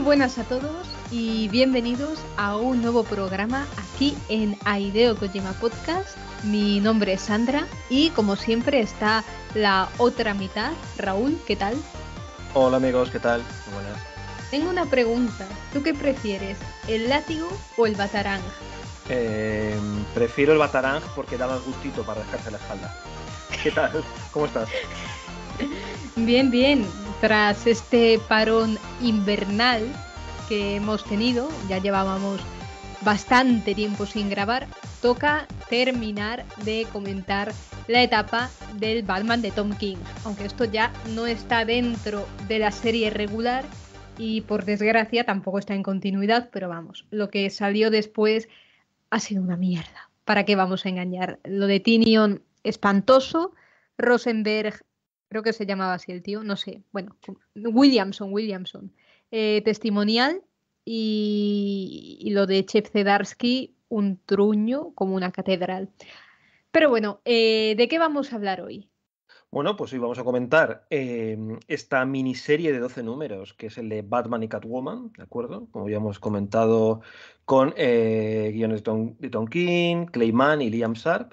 buenas a todos y bienvenidos a un nuevo programa aquí en Aideo Kojima Podcast. Mi nombre es Sandra y como siempre está la otra mitad, Raúl, ¿qué tal? Hola amigos, ¿qué tal? Tengo una pregunta, ¿tú qué prefieres, el látigo o el batarang? Em, prefiero el batarang porque da más gustito para rascarse la espalda. ¿Qué tal? ¿Cómo estás? bien, bien, tras este parón invernal que hemos tenido, ya llevábamos bastante tiempo sin grabar, toca terminar de comentar la etapa del Batman de Tom King, aunque esto ya no está dentro de la serie regular y por desgracia tampoco está en continuidad, pero vamos, lo que salió después ha sido una mierda. ¿Para qué vamos a engañar? Lo de Tinion espantoso, Rosenberg creo que se llamaba así el tío, no sé, bueno, Williamson, Williamson, eh, testimonial y, lo de Chef Zedarsky, un truño como una catedral. Pero bueno, eh, ¿de qué vamos a hablar hoy? Bueno, pues hoy vamos a comentar em, esta miniserie de 12 números, que es el de Batman y Catwoman, ¿de acuerdo? Como ya hemos comentado con eh, guiones de tonkin de Clayman y Liam Sharp.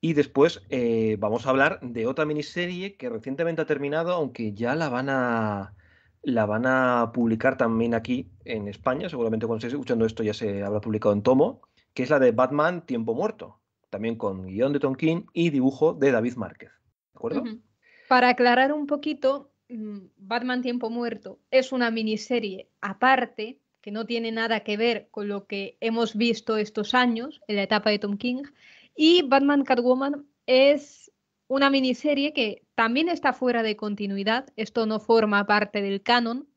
Y después eh, vamos a hablar de otra miniserie que recientemente ha terminado, aunque ya la van a, la van a publicar también aquí en España. Seguramente cuando estéis escuchando esto ya se habrá publicado en tomo, que es la de Batman Tiempo Muerto, también con guión de Tom King y dibujo de David Márquez. ¿De acuerdo? Para aclarar un poquito, mm, Batman Tiempo Muerto es una miniserie aparte que no tiene nada que ver con lo que hemos visto estos años en la etapa de Tom King, y Batman Catwoman es una miniserie que también está fuera de continuidad, esto no forma parte del canon,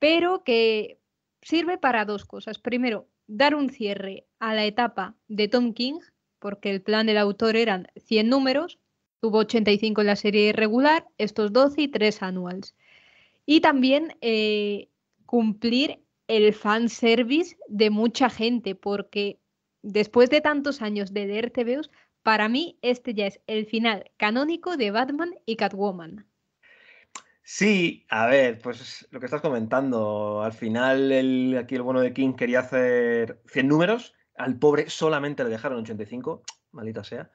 pero que sirve para dos cosas. Primero, dar un cierre a la etapa de Tom King, porque el plan del autor eran 100 números, tuvo 85 en la serie regular, estos 12 y 3 anuales. Y también eh, cumplir el fan service de mucha gente, porque después de tantos años de leer para mí este ya es el final canónico de Batman y Catwoman. Sí, a ver, pues lo que estás comentando, al final el, aquí el bueno de King quería hacer 100 números, al pobre solamente le dejaron 85, maldita sea.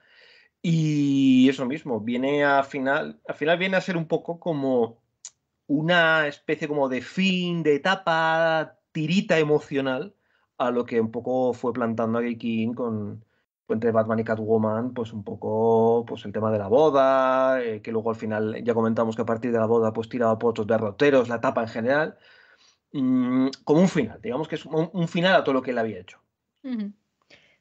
Y eso mismo, viene a final, al final viene a ser un poco como una especie como de fin, de etapa, tirita emocional a lo que un poco fue plantando a Gay King con, entre Batman y Catwoman, pues un poco pues el tema de la boda, eh, que luego al final ya comentamos que a partir de la boda pues tiraba por otros derroteros, la etapa en general, mm, como un final, digamos que es un, un, final a todo lo que él había hecho.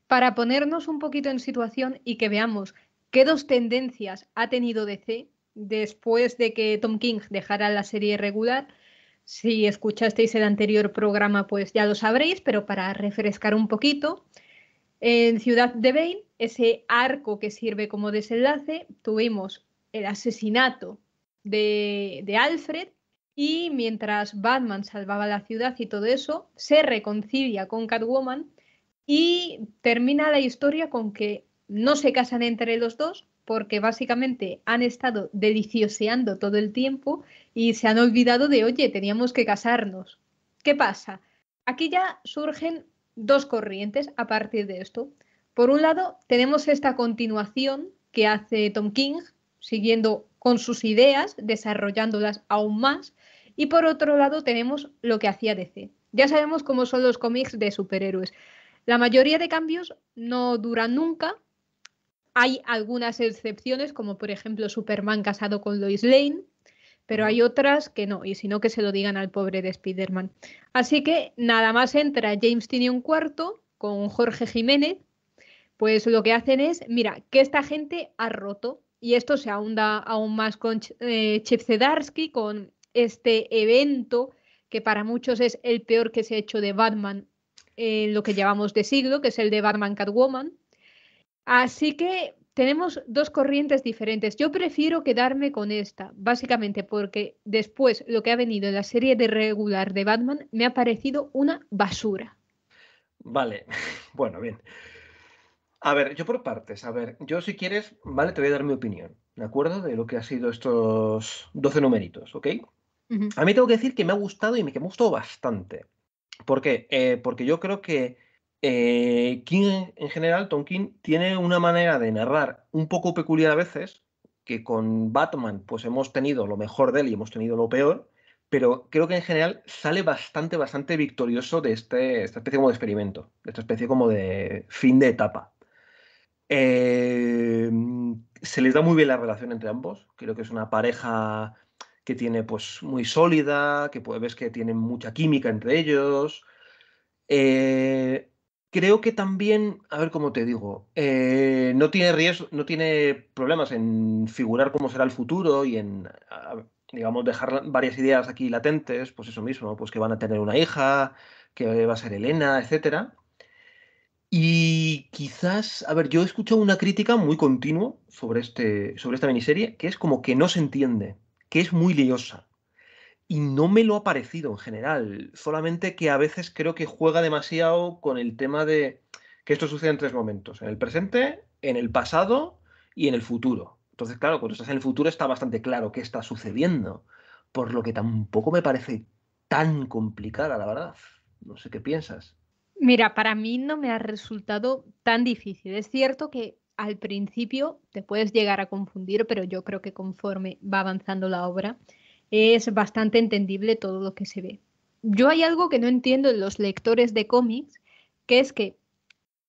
Para ponernos un poquito en situación y que veamos qué dos tendencias ha tenido DC después de que Tom King dejara la serie regular, si escuchasteis el anterior programa, pues ya lo sabréis, pero para refrescar un poquito, en Ciudad de Bane, ese arco que sirve como desenlace, tuvimos el asesinato de, de Alfred y mientras Batman salvaba la ciudad y todo eso, se reconcilia con Catwoman y termina la historia con que no se casan entre los dos, porque básicamente han estado delicioseando todo el tiempo y se han olvidado de, oye, teníamos que casarnos. ¿Qué pasa? Aquí ya surgen dos corrientes a partir de esto. Por un lado, tenemos esta continuación que hace Tom King, siguiendo con sus ideas, desarrollándolas aún más. Y por otro lado, tenemos lo que hacía DC. Ya sabemos cómo son los cómics de superhéroes. La mayoría de cambios no duran nunca, hay algunas excepciones, como por ejemplo Superman casado con Lois Lane, pero hay otras que no, y si no, que se lo digan al pobre de Spiderman. Así que nada más entra James tiene un cuarto con Jorge Jiménez, pues lo que hacen es, mira, que esta gente ha roto, y esto se ahonda aún más con eh, Chip con este evento que para muchos es el peor que se ha hecho de Batman en lo que llevamos de siglo, que es el de Batman Catwoman. Así que tenemos dos corrientes diferentes. Yo prefiero quedarme con esta, básicamente porque después lo que ha venido en la serie de regular de Batman me ha parecido una basura. Vale, bueno, bien. A ver, yo por partes, a ver, yo si quieres, vale, te voy a dar mi opinión, ¿de acuerdo? De lo que ha sido estos 12 numeritos, ¿ok? A mí tengo que decir que me ha gustado y me, ha gustado bastante. ¿Por qué? Eh, porque yo creo que eh, King en general, Tom King, tiene una manera de narrar un poco peculiar a veces, que con Batman pues hemos tenido lo mejor de él y hemos tenido lo peor, pero creo que en general sale bastante, bastante victorioso de este, esta especie como de experimento, de esta especie como de fin de etapa. Em, se les da muy bien la relación entre ambos, creo que es una pareja que tiene pues muy sólida, que pues, ves que tienen mucha química entre ellos. Eh, creo que también, a ver cómo te digo, eh, no tiene riesgo, no tiene problemas en figurar cómo será el futuro y en digamos dejar varias ideas aquí latentes, pues eso mismo, pues que van a tener una hija, que va a ser Elena, etcétera. Y quizás, a ver, yo he escuchado una crítica muy continua sobre este sobre esta miniserie, que es como que no se entiende, que es muy liosa y no me lo ha parecido en general, solamente que a veces creo que juega demasiado con el tema de que esto sucede en tres momentos, en el presente, en el pasado y en el futuro. Entonces, claro, cuando estás en el futuro está bastante claro qué está sucediendo, por lo que tampoco me parece tan complicada, la verdad. No sé qué piensas. Mira, para mí no me ha resultado tan difícil. Es cierto que al principio te puedes llegar a confundir, pero yo creo que conforme va avanzando la obra, es bastante entendible todo lo que se ve. Yo hay algo que no entiendo en los lectores de cómics, que es que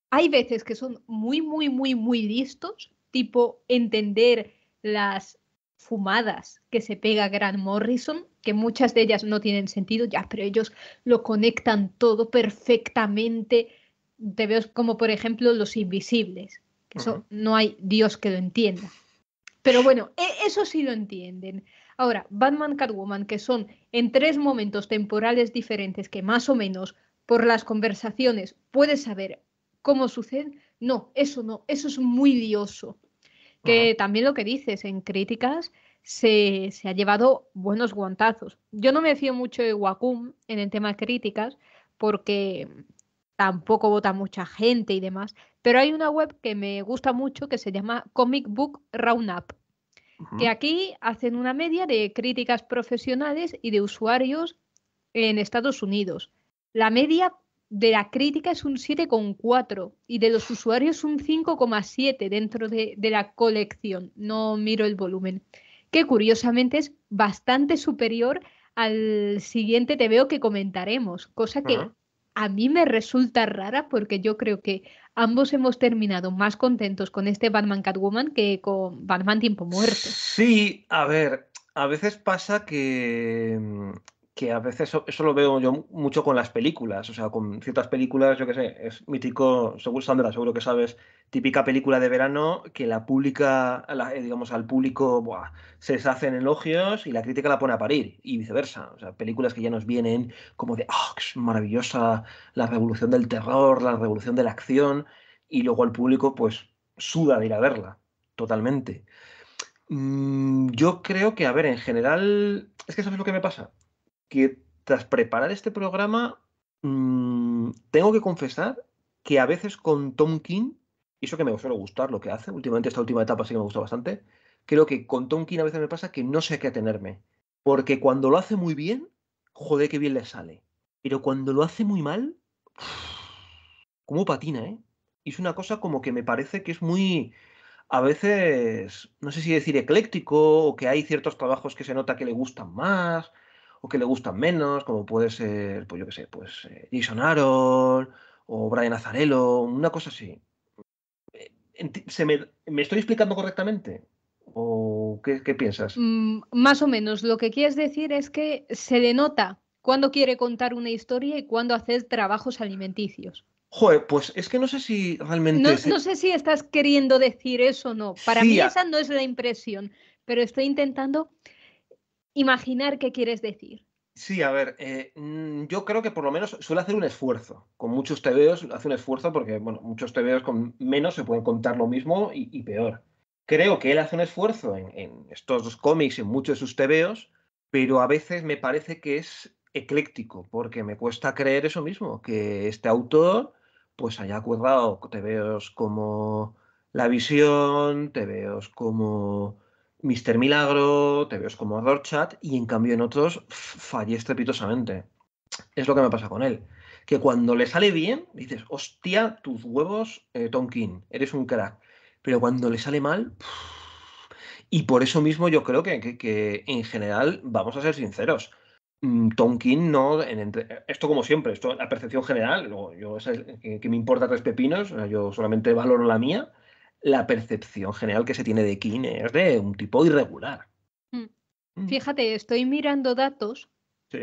hay veces que son muy, muy, muy, muy listos, tipo entender las fumadas que se pega Grant Morrison, que muchas de ellas no tienen sentido ya, pero ellos lo conectan todo perfectamente. Te veo como, por ejemplo, los invisibles, que eso no hay Dios que lo entienda. Pero bueno, e-, eso sí lo entienden. Ahora, Batman Catwoman, que son en tres momentos temporales diferentes que más o menos por las conversaciones puedes saber cómo suceden, no, eso no, eso es muy lioso. Que también lo que dices en críticas se, se, ha llevado buenos guantazos. Yo no me fío mucho de Wacom en el tema críticas porque tampoco vota mucha gente y demás, pero hay una web que me gusta mucho que se llama Comic Book Roundup que aquí hacen una media de críticas profesionales y de usuarios en Estados Unidos. La media de la crítica es un 7,4 y de los usuarios un 5,7 dentro de, de, la colección. No miro el volumen, que curiosamente es bastante superior al siguiente te veo que comentaremos, cosa que a mí me resulta rara porque yo creo que ambos hemos terminado más contentos con este Batman Catwoman que con Batman Tiempo Muerto. Sí, a ver, a veces pasa que mm, que a veces eso, lo veo yo mucho con las películas, o sea, con ciertas películas, yo qué sé, es mítico, seguro Sandra, seguro que sabes, típica película de verano que la pública eh, digamos, al público, se les hacen elogios y la crítica la pone a parir y viceversa, o sea, películas que ya nos vienen como de, ah, es maravillosa, la revolución del terror, la revolución de la acción, y luego el público pues suda de ir a verla, totalmente. Mm, yo creo que, a ver, en general, es que sabes lo que me pasa que tras preparar este programa, mm, tengo que confesar que a veces con Tom King, y eso que me suele gustar lo que hace, últimamente esta última etapa sí que me gusta bastante, creo que con Tom King a veces me pasa que no sé qué atenerme. Porque cuando lo hace muy bien, joder, qué bien le sale. Pero cuando lo hace muy mal, como patina, ¿eh? Y es una cosa como que me parece que es muy, a veces, no sé si decir ecléctico, o que hay ciertos trabajos que se nota que le gustan más, o que le gustan menos, como puede ser, pues yo qué sé, pues eh, Jason Aaron o Brian Azarello, una cosa así. Eh, me, estoy explicando correctamente? ¿O qué, piensas? Mm, más o menos. Lo que quieres decir es que se denota cuándo quiere contar una historia y cuándo hace trabajos alimenticios. Joder, pues es que no sé si realmente. No, sé si estás queriendo decir eso o no. Para mí esa no es la impresión, pero estoy intentando imaginar qué quieres decir. Sí, a ver, eh, mm, yo creo que por lo menos suele hacer un esfuerzo. Con muchos tebeos hace un esfuerzo porque, bueno, muchos tebeos con menos se pueden contar lo mismo y, peor. Creo que él hace un esfuerzo en, estos dos cómics, y en muchos de sus tebeos, pero a veces me parece que es ecléctico, porque me cuesta creer eso mismo, que este autor pues haya acordado tebeos como La Visión, tebeos como Mister Milagro, te veo como Dorchat, y en cambio en otros fallé estrepitosamente. Es lo que me pasa con él. Que cuando le sale bien, dices, hostia, tus huevos, eh, Tonkin, eres un crack. Pero cuando le sale mal, y por eso mismo yo creo que, en general, vamos a ser sinceros, mm, Tonkin no, esto como siempre, esto la percepción general, yo que, me importa tres pepinos, yo solamente valoro la mía, la percepción general que se tiene de Kine es de un tipo irregular. Mm. Mm. Fíjate, estoy mirando datos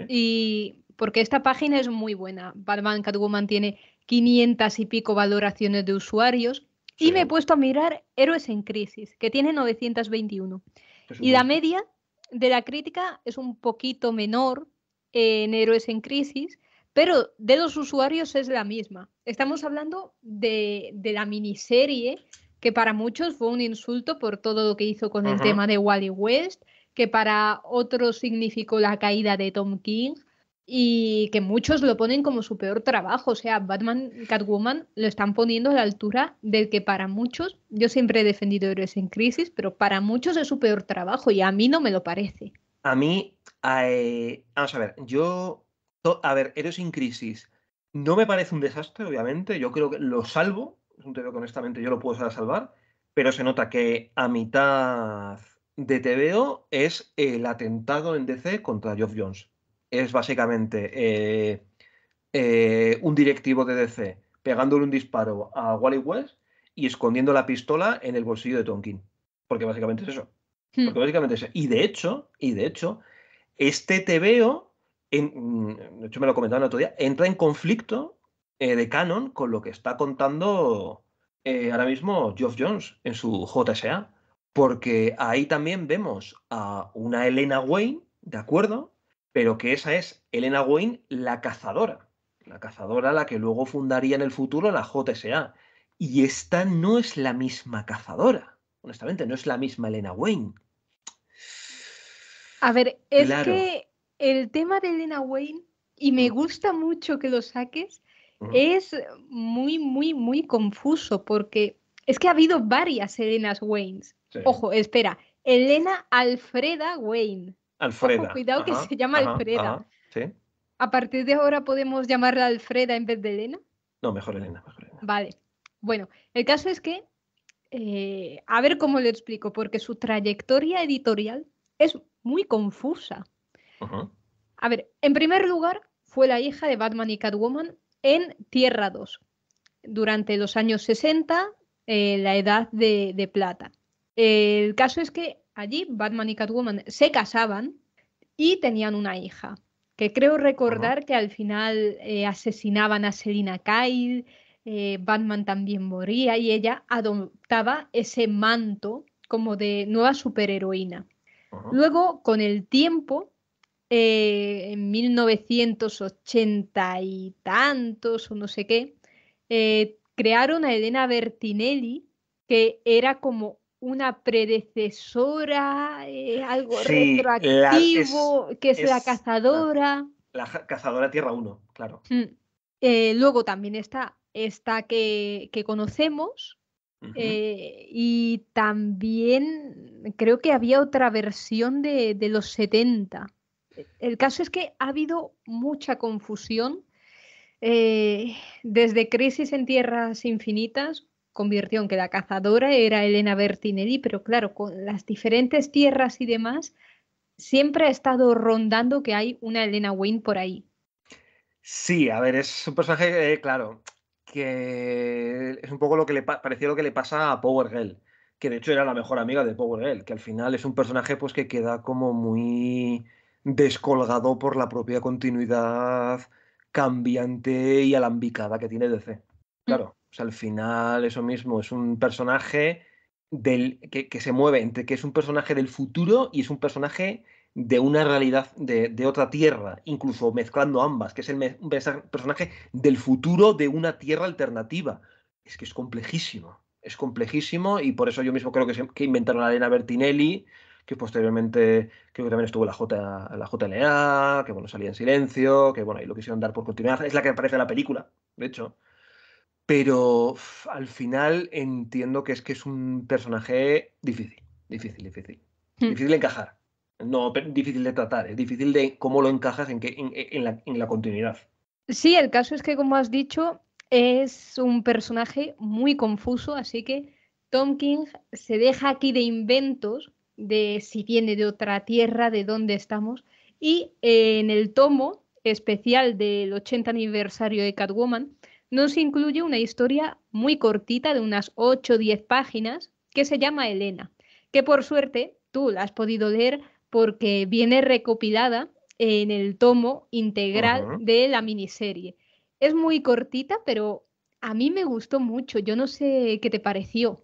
y porque esta página es muy buena. Batman Catwoman tiene 500 y pico valoraciones de usuarios y me he puesto a mirar Héroes en Crisis, que tiene 921. Pues y la media de la crítica es un poquito menor en Héroes en Crisis, pero de los usuarios es la misma. Estamos hablando de, de la miniserie que para muchos fue un insulto por todo lo que hizo con el tema de Wally West, que para otros significó la caída de Tom King y que muchos lo ponen como su peor trabajo. O sea, Batman, Catwoman lo están poniendo a la altura del que para muchos, yo siempre he defendido Héroes en Crisis, pero para muchos es su peor trabajo y a mí no me lo parece. A mí, eh, vamos a ver, yo, a ver, Héroes en Crisis no me parece un desastre, obviamente, yo creo que lo salvo, es un tebeo que honestamente yo lo puedo salvar, pero se nota que a mitad de tebeo es el atentado en DC contra Geoff Jones. Es básicamente eh, eh, un directivo de DC pegándole un disparo a Wally West y escondiendo la pistola en el bolsillo de Tonkin. Porque básicamente es eso. Hmm. Porque básicamente es eso. Y de hecho, y de hecho, este tebeo, en, de hecho me lo comentaron el otro día, entra en conflicto eh, de canon con lo que está contando eh, ahora mismo Geoff Jones en su JSA. Porque ahí también vemos a una Elena Wayne, ¿de acuerdo? Pero que esa es Elena Wayne la cazadora. La cazadora la que luego fundaría en el futuro la JSA. Y esta no es la misma cazadora. Honestamente, no es la misma Elena Wayne. A ver, es que el tema de Elena Wayne, y me mm. gusta mucho que lo saques, es muy, muy, muy confuso porque es que ha habido varias Elenas Waynes. Ojo, espera, Elena Alfreda Wayne. Alfreda. cuidado que se llama Alfreda. ¿A partir de ahora podemos llamarla Alfreda en vez de Elena? No, mejor Elena, Vale. Bueno, el caso es que, eh, a ver cómo lo explico, porque su trayectoria editorial es muy confusa. A ver, en primer lugar, fue la hija de Batman y Catwoman en Tierra 2 durante los años 60, eh, la edad de, plata. El caso es que allí Batman y Catwoman se casaban y tenían una hija, que creo recordar que al final eh, asesinaban a Selina Kyle, eh, Batman también moría y ella adoptaba ese manto como de nueva superheroína. Luego, con el tiempo, eh, en 1980 y tantos o no sé qué, eh, crearon a Elena Bertinelli, que era como una predecesora, eh, algo retroactivo, que es, la cazadora. La, cazadora Tierra 1, claro. Mm. luego también está esta que, conocemos, y también creo que había otra versión de, de, los 70 el caso es que ha habido mucha confusión. Eh, desde Crisis en Tierras Infinitas, convirtió en que la cazadora era Elena Bertinelli, pero claro, con las diferentes tierras y demás, siempre ha estado rondando que hay una Elena Wayne por ahí. Sí, a ver, es un personaje, eh, claro, que es un poco lo que le lo que le pasa a Power Girl, que de hecho era la mejor amiga de Power Girl, que al final es un personaje pues que queda como muy descolgado por la propia continuidad cambiante y alambicada que tiene DC. Mm. Claro, al final eso mismo, es un personaje del, que, se mueve entre que es un personaje del futuro y es un personaje de una realidad de, otra tierra, incluso mezclando ambas, que es el personaje del futuro de una tierra alternativa. Es que es complejísimo, es complejísimo y por eso yo mismo creo que, que inventaron a Elena Bertinelli, que posteriormente creo que también estuvo la, J, la JLA, que bueno, salía en silencio, que bueno, ahí lo quisieron dar por continuidad Es la que aparece en la película, de hecho. Pero al final entiendo que es que es un personaje difícil, difícil, difícil. Hmm. Difícil de encajar. No, difícil de tratar, es difícil de cómo lo encajas en, que, la, en la continuidad. Sí, el caso es que, como has dicho, es un personaje muy confuso, así que Tom King se deja aquí de inventos de si viene de otra tierra, de dónde estamos. Y eh, en el tomo especial del 80 aniversario de Catwoman, nos incluye una historia muy cortita de unas 8 o 10 páginas que se llama Elena, que por suerte tú la has podido leer porque viene recopilada en el tomo integral de la miniserie. Es muy cortita, pero a mí me gustó mucho. Yo no sé qué te pareció.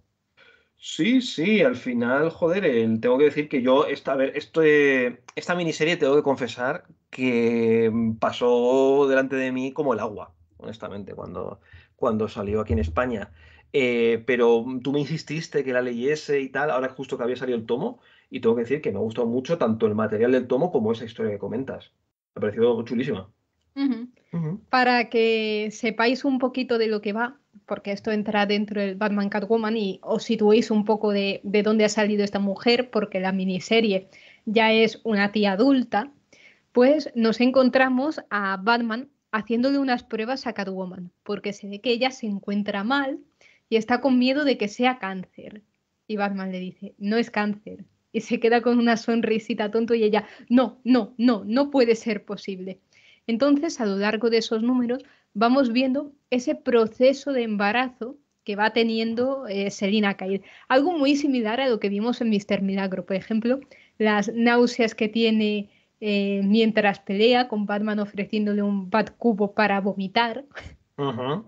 Sí, sí, al final, joder, tengo que decir que yo, esta, a ver, eh, esta miniserie tengo que confesar que pasó delante de mí como el agua, honestamente, cuando, cuando salió aquí en España. Eh, pero tú me insististe que la leyese y tal, ahora justo que había salido el tomo, y tengo que decir que me ha gustado mucho tanto el material del tomo como esa historia que comentas. Me ha parecido chulísima. Para que sepáis un poquito de lo que va, porque esto entra dentro del Batman Catwoman y os situéis un poco de, de dónde ha salido esta mujer, porque la miniserie ya es una tía adulta, pues nos encontramos a Batman haciéndole unas pruebas a Catwoman, porque se ve que ella se encuentra mal y está con miedo de que sea cáncer. Y Batman le dice, no es cáncer. Y se queda con una sonrisita tonto y ella, no, no, no, no puede ser posible. Entonces, a lo largo de esos números, vamos viendo ese proceso de embarazo que va teniendo eh, Selina Kyle. Algo muy similar a lo que vimos en Mister Milagro, por ejemplo, las náuseas que tiene eh, mientras pelea, con Batman ofreciéndole un Bat Cubo para vomitar.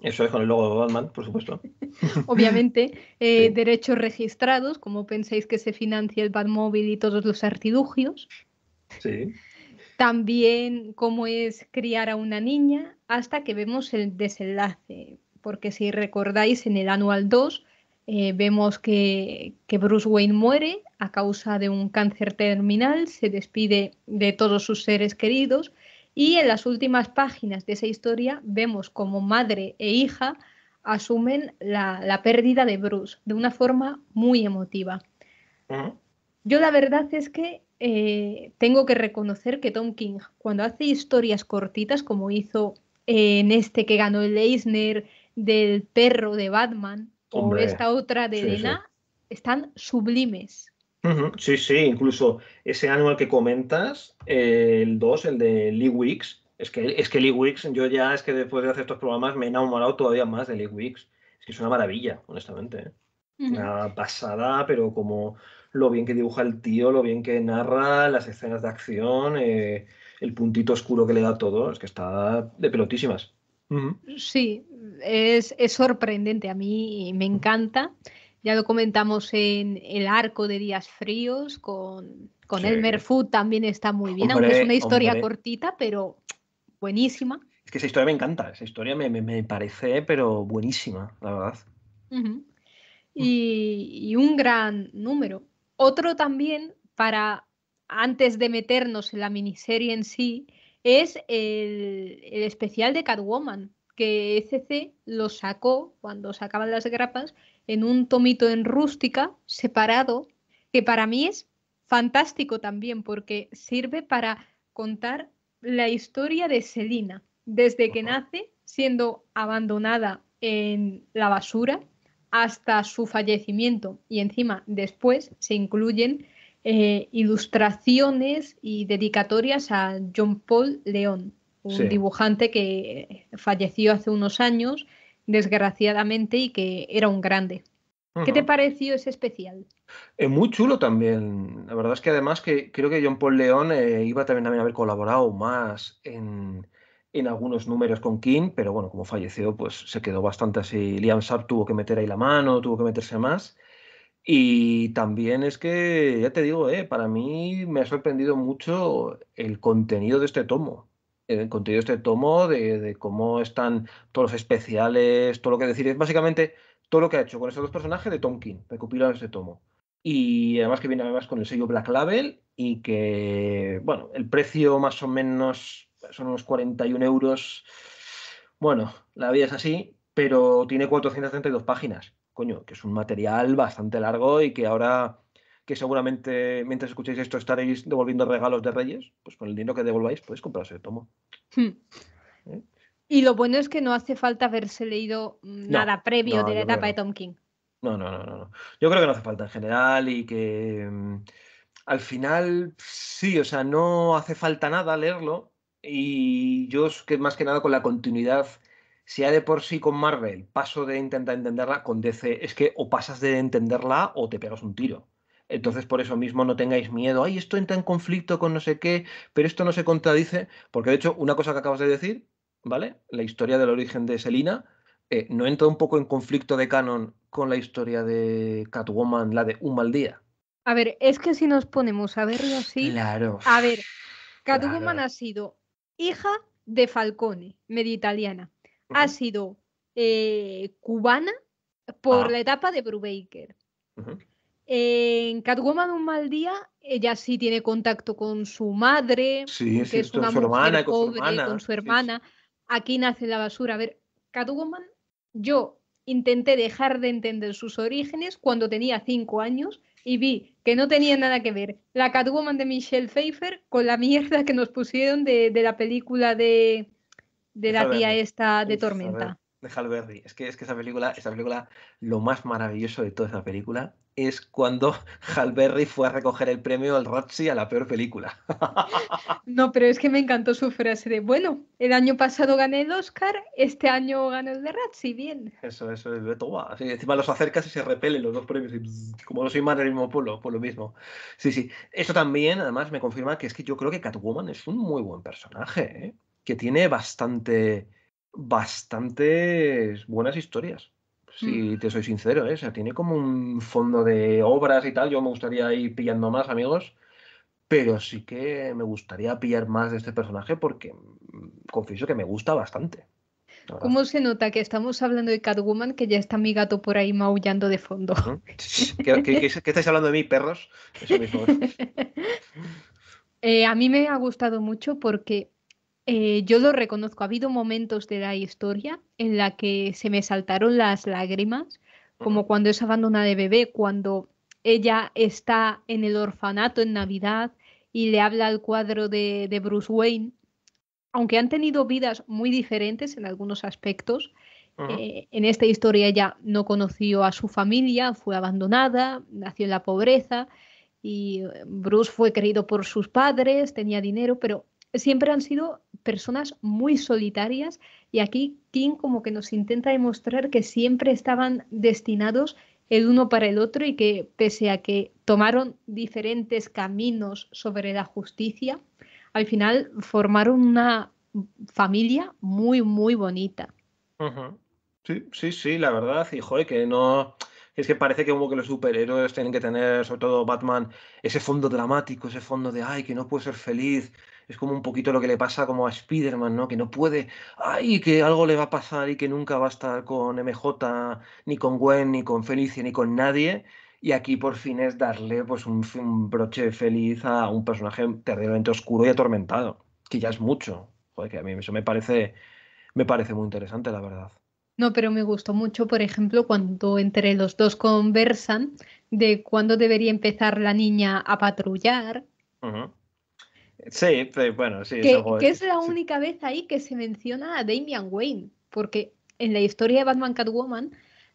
Eso es con el logo de Batman, por supuesto. Obviamente, eh, derechos registrados, como pensáis que se financia el Batmóvil y todos los artilugios. Sí también cómo es criar a una niña hasta que vemos el desenlace, porque si recordáis en el Anual 2 eh, vemos que, Bruce Wayne muere a causa de un cáncer terminal, se despide de todos sus seres queridos y en las últimas páginas de esa historia vemos cómo madre e hija asumen la, la pérdida de Bruce de una forma muy emotiva. Yo la verdad es que eh, tengo que reconocer que Tom King, cuando hace historias cortitas, como hizo en este que ganó el Eisner del perro de Batman, o esta otra de Lena, están sublimes. Sí, sí, incluso ese animal que comentas, el 2, el de Lee Weeks, es que, es que Lee Weeks, yo ya es que después de hacer estos programas me he enamorado todavía más de Lee Weeks. Es que es una maravilla, honestamente. ¿eh? Una pasada, pero como, lo bien que dibuja el tío, lo bien que narra, las escenas de acción, eh, el puntito oscuro que le da todo, es que está de pelotísimas. Sí, es, sorprendente, a mí me encanta. Ya lo comentamos en el arco de Días Fríos, con, con sí. Elmer también está muy bien, aunque es una historia cortita, pero buenísima. Es que esa historia me encanta, esa historia me, parece, pero buenísima, la verdad. y, y, un gran número. Otro también para, antes de meternos en la miniserie en sí, es el, especial de Catwoman, que ECC lo sacó cuando sacaban las grapas en un tomito en rústica, separado, que para mí es fantástico también, porque sirve para contar la historia de Selina, desde que nace siendo abandonada en la basura hasta su fallecimiento y encima después se incluyen eh, ilustraciones y dedicatorias a John Paul León, un dibujante que falleció hace unos años, desgraciadamente, y que era un grande. ¿Qué te pareció ese especial? Es eh, muy chulo también. La verdad es que además que creo que John Paul León eh, iba también a haber colaborado más en, en algunos números con King, pero bueno, como falleció, pues se quedó bastante así. Liam Sharp tuvo que meter ahí la mano, tuvo que meterse más. Y también es que, ya te digo, eh, para mí me ha sorprendido mucho el contenido de este tomo. El contenido de este tomo, de, cómo están todos los especiales, todo lo que decir. Es básicamente todo lo que ha hecho con estos dos personajes de Tom King, recopilado en este tomo. Y además que viene además con el sello Black Label y que, bueno, el precio más o menos son unos 41 euros. Bueno, la vida es así, pero tiene 432 páginas, coño, que es un material bastante largo y que ahora, que seguramente mientras escuchéis esto estaréis devolviendo regalos de Reyes, pues con el dinero que devolváis podéis comprarse el tomo. Hmm. ¿Eh? Y lo bueno es que no hace falta haberse leído mm, nada previo de la etapa de Tom King. No, no, no, no. Yo creo que no hace falta en general y que mm, al final sí, o sea, no hace falta nada leerlo, y yo que más que nada con la continuidad, si ha de por sí con Marvel paso de intentar entenderla, con DC es que o pasas de entenderla o te pegas un tiro. Entonces, por eso mismo no tengáis miedo. Ay, esto entra en conflicto con no sé qué, pero esto no se contradice. Porque, de hecho, una cosa que acabas de decir, ¿vale? La historia del origen de Selina, eh, ¿no entra un poco en conflicto de canon con la historia de Catwoman, la de Un mal día? A ver, es que si nos ponemos a verlo así. Claro. A ver, Catwoman ha sido hija de Falcone, medio italiana. Ha sido eh, cubana por ah. la etapa de Brubaker. En Catwoman un mal día, ella sí tiene contacto con su madre, que es con su hermana, con su hermana. Aquí nace la basura. A ver, Catwoman, yo intenté dejar de entender sus orígenes cuando tenía cinco años y vi que no tenía nada que ver la Catwoman de Michelle Pfeiffer con la mierda que nos pusieron de, la película de, de la tía esta de Tormenta. De ver, es que, es que esa película, esa película, lo más maravilloso de toda esa película es cuando Halberry fue a recoger el premio al Razzie a la peor película. No, pero es que me encantó su frase de, bueno, el año pasado gané el Oscar, este año gano el de Razzie, bien. Eso, eso, es eh, de toma. encima los acercas y se repelen los dos premios, como no soy más del mismo pueblo, por pues lo mismo. Sí, sí. Eso también, además, me confirma que es que yo creo que Catwoman es un muy buen personaje, ¿eh? que tiene bastante, bastantes buenas historias. Mm. si te soy sincero, ¿eh? tiene como un fondo de obras y tal, yo me gustaría ir pillando más amigos, pero sí que me gustaría pillar más de este personaje porque mm, confieso que me gusta bastante. ¿Cómo se nota que estamos hablando de Catwoman que ya está mi gato por ahí maullando de fondo? ¿Qué, estáis hablando de mí, perros? Eh, a mí me ha gustado mucho porque eh, yo lo reconozco, ha habido momentos de la historia en la que se me saltaron las lágrimas, como cuando es abandona de bebé, cuando ella está en el orfanato en Navidad y le habla al cuadro de, de Bruce Wayne. Aunque han tenido vidas muy diferentes en algunos aspectos, eh, en esta historia ella no conoció a su familia, fue abandonada, nació en la pobreza y eh, Bruce fue querido por sus padres, tenía dinero, pero siempre han sido personas muy solitarias y aquí King como que nos intenta demostrar que siempre estaban destinados el uno para el otro y que pese a que tomaron diferentes caminos sobre la justicia, al final formaron una familia muy, muy bonita. Sí, sí, sí, la verdad, y que no... Es que parece que como que los superhéroes tienen que tener, sobre todo Batman, ese fondo dramático, ese fondo de, ay, que no puedo ser feliz, es como un poquito lo que le pasa como a Spider-Man, ¿no? Que no puede, ay, que algo le va a pasar y que nunca va a estar con MJ, ni con Gwen, ni con Felicia, ni con nadie. Y aquí por fin es darle pues un, broche feliz a un personaje terriblemente oscuro y atormentado, que ya es mucho. Joder, que a mí eso me parece, me parece muy interesante, la verdad. No, pero me gustó mucho, por ejemplo, cuando entre los dos conversan de cuándo debería empezar la niña a patrullar, Sí, bueno, sí. Que, es la única vez ahí que se menciona a Damian Wayne, porque en la historia de Batman Catwoman,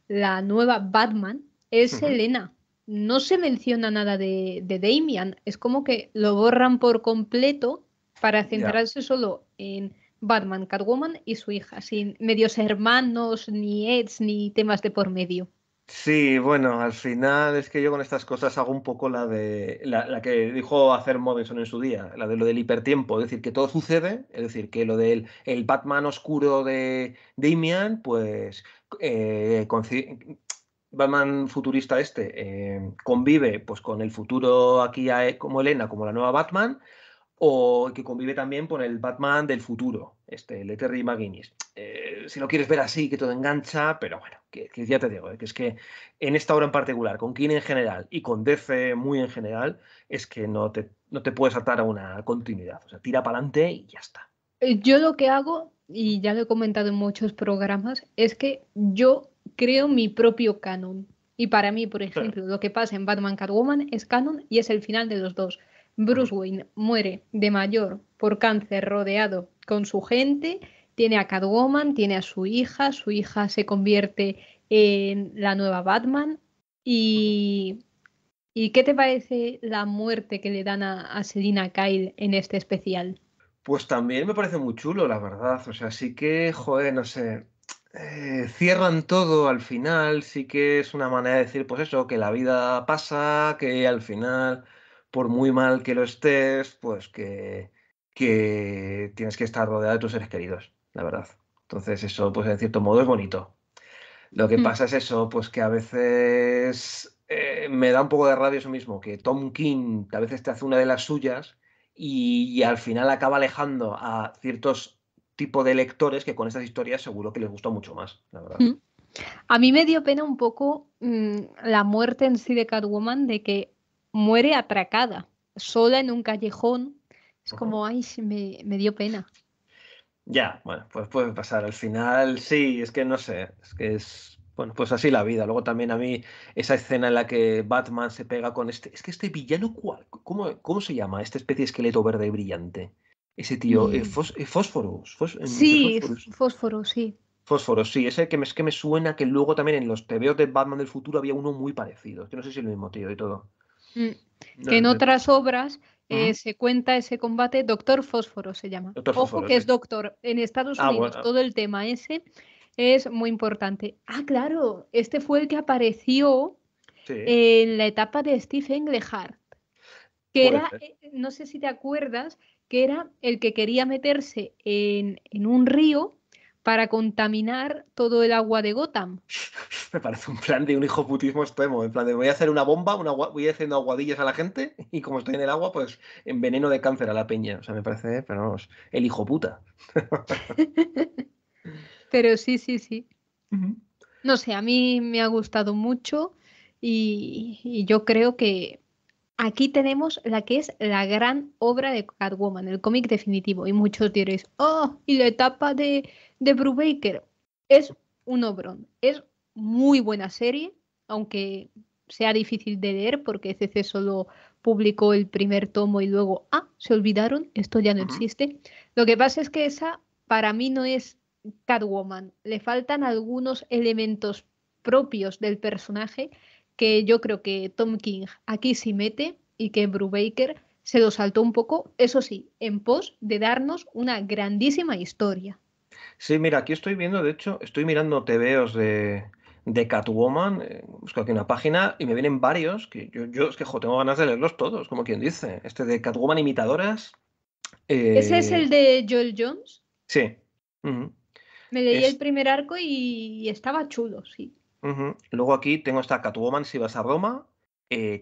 la nueva Batman es Elena. No se menciona nada de, Damian, es como que lo borran por completo para centrarse solo en Batman, Catwoman y su hija, sin medios hermanos, ni Eds, ni temas de por medio. Sí, bueno, al final es que yo con estas cosas hago un poco la de la, que dijo hacer Mobinson en su día, la de lo del hipertiempo, es decir, que todo sucede, es decir, que lo del el Batman oscuro de Damian, pues eh, Batman futurista este eh, convive pues con el futuro aquí e, como Elena, como la nueva Batman, o que convive también con el Batman del futuro, este Leterry eh, si lo quieres ver así, que todo engancha, pero bueno, que, ya te digo, eh, que es que en esta obra en particular, con Keane en general y con DC muy en general, es que no te, no te puedes atar a una continuidad. O sea, tira para adelante y ya está. Eh, yo lo que hago, y ya lo he comentado en muchos programas, es que yo creo mi propio canon. Y para mí, por ejemplo, lo que pasa en Batman Catwoman es canon y es el final de los dos. Bruce Wayne muere de mayor por cáncer rodeado con su gente, tiene a Catwoman, tiene a su hija, su hija se convierte en la nueva Batman. ¿Y, ¿y qué te parece la muerte que le dan a, Selina Kyle en este especial? Pues también me parece muy chulo, la verdad. O sea, sí que, joder, no sé, eh, cierran todo al final, sí que es una manera de decir, pues eso, que la vida pasa, que al final, por muy mal que lo estés, pues que, que tienes que estar rodeado de tus seres queridos, la verdad. Entonces eso, pues en cierto modo es bonito. Lo que mm. pasa es eso, pues que a veces eh, me da un poco de rabia eso mismo, que Tom King a veces te hace una de las suyas y, al final acaba alejando a ciertos tipos de lectores que con estas historias seguro que les gusta mucho más, la verdad. Mm. A mí me dio pena un poco mm, la muerte en sí de Catwoman, de que muere atracada, sola en un callejón, es como, ay, me, me dio pena. Ya, bueno, pues puede pasar. Al final, sí, es que no sé, es que es, bueno, pues así la vida. Luego también a mí esa escena en la que Batman se pega con este, es que este villano, ¿Cómo, cómo se llama? Esta especie de esqueleto verde brillante. Ese tío, eh, mm. eh, sí. fósforos, sí, fósforos, sí. Fósforos, sí, ese que me, es que me suena que luego también en los TVOs de Batman del futuro había uno muy parecido. Que no sé si es el mismo tío y todo. Mm. que en otras obras eh, se cuenta ese combate, Doctor Fósforo se llama. Ojo que es doctor. En Estados ah, Unidos todo el tema ese es muy importante. Ah, claro, este fue el que apareció en la etapa de Steve Englehart, que era, eh, no sé si te acuerdas, que era el que quería meterse en, en un río para contaminar todo el agua de Gotham. Me parece un plan de un hijo putismo extremo. En plan de voy a hacer una bomba, una, voy haciendo aguadillas a la gente y como estoy en el agua, pues enveneno de cáncer a la peña. O sea, me parece, pero vamos, el hijo puta. pero sí, sí, sí. No sé, a mí me ha gustado mucho y yo creo que aquí tenemos la que es la gran obra de Catwoman, el cómic definitivo. Y muchos diréis, oh, y la etapa de, de Brubaker. Es un obrón, es muy buena serie, aunque sea difícil de leer porque CC solo publicó el primer tomo y luego, ah, se olvidaron, esto ya no existe. Lo que pasa es que esa para mí no es Catwoman, le faltan algunos elementos propios del personaje que yo creo que Tom King aquí sí mete y que Brubaker se lo saltó un poco, eso sí, en pos de darnos una grandísima historia. Sí, mira, aquí estoy viendo, de hecho, estoy mirando TVOs de, de Catwoman, eh, busco aquí una página y me vienen varios, que yo, yo es que tengo ganas de leerlos todos, como quien dice. Este de Catwoman imitadoras. ¿Ese es eh, el de Joel Jones? Sí. Me leí el primer arco y estaba chulo, sí. Luego aquí tengo esta Catwoman si vas a Roma. Eh,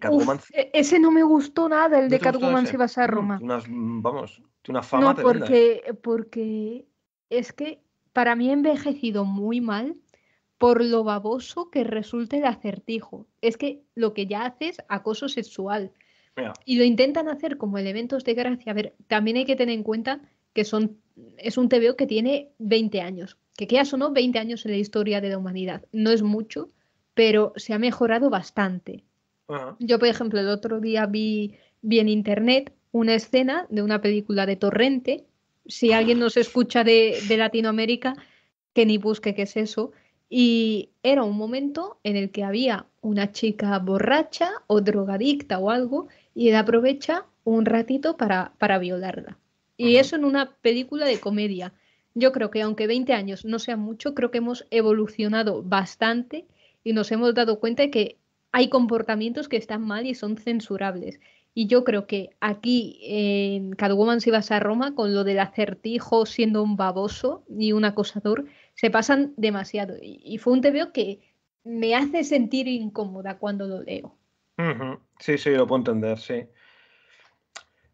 e, ese no me gustó nada, el de Catwoman si vas a mm, Roma. Mm, vamos, una fama no, porque, porque es que para mí he envejecido muy mal por lo baboso que resulta el acertijo. Es que lo que ya haces es acoso sexual. Y lo intentan hacer como elementos de gracia. A ver, también hay que tener en cuenta que son, es un TVO que tiene 20 años que ya o 20 años en la historia de la humanidad. No es mucho, pero se ha mejorado bastante. Yo, por ejemplo, el otro día vi, en internet una escena de una película de Torrente. Si alguien nos escucha de, Latinoamérica, que ni busque qué es eso. Y era un momento en el que había una chica borracha o drogadicta o algo, y él aprovecha un ratito para, para violarla. Y eso en una película de comedia yo creo que aunque 20 años no sea mucho, creo que hemos evolucionado bastante y nos hemos dado cuenta de que hay comportamientos que están mal y son censurables. Y yo creo que aquí en Cada Catwoman si vas a Roma con lo del acertijo siendo un baboso y un acosador, se pasan demasiado. Y, fue un veo que me hace sentir incómoda cuando lo leo. Sí, sí, lo puedo entender, sí.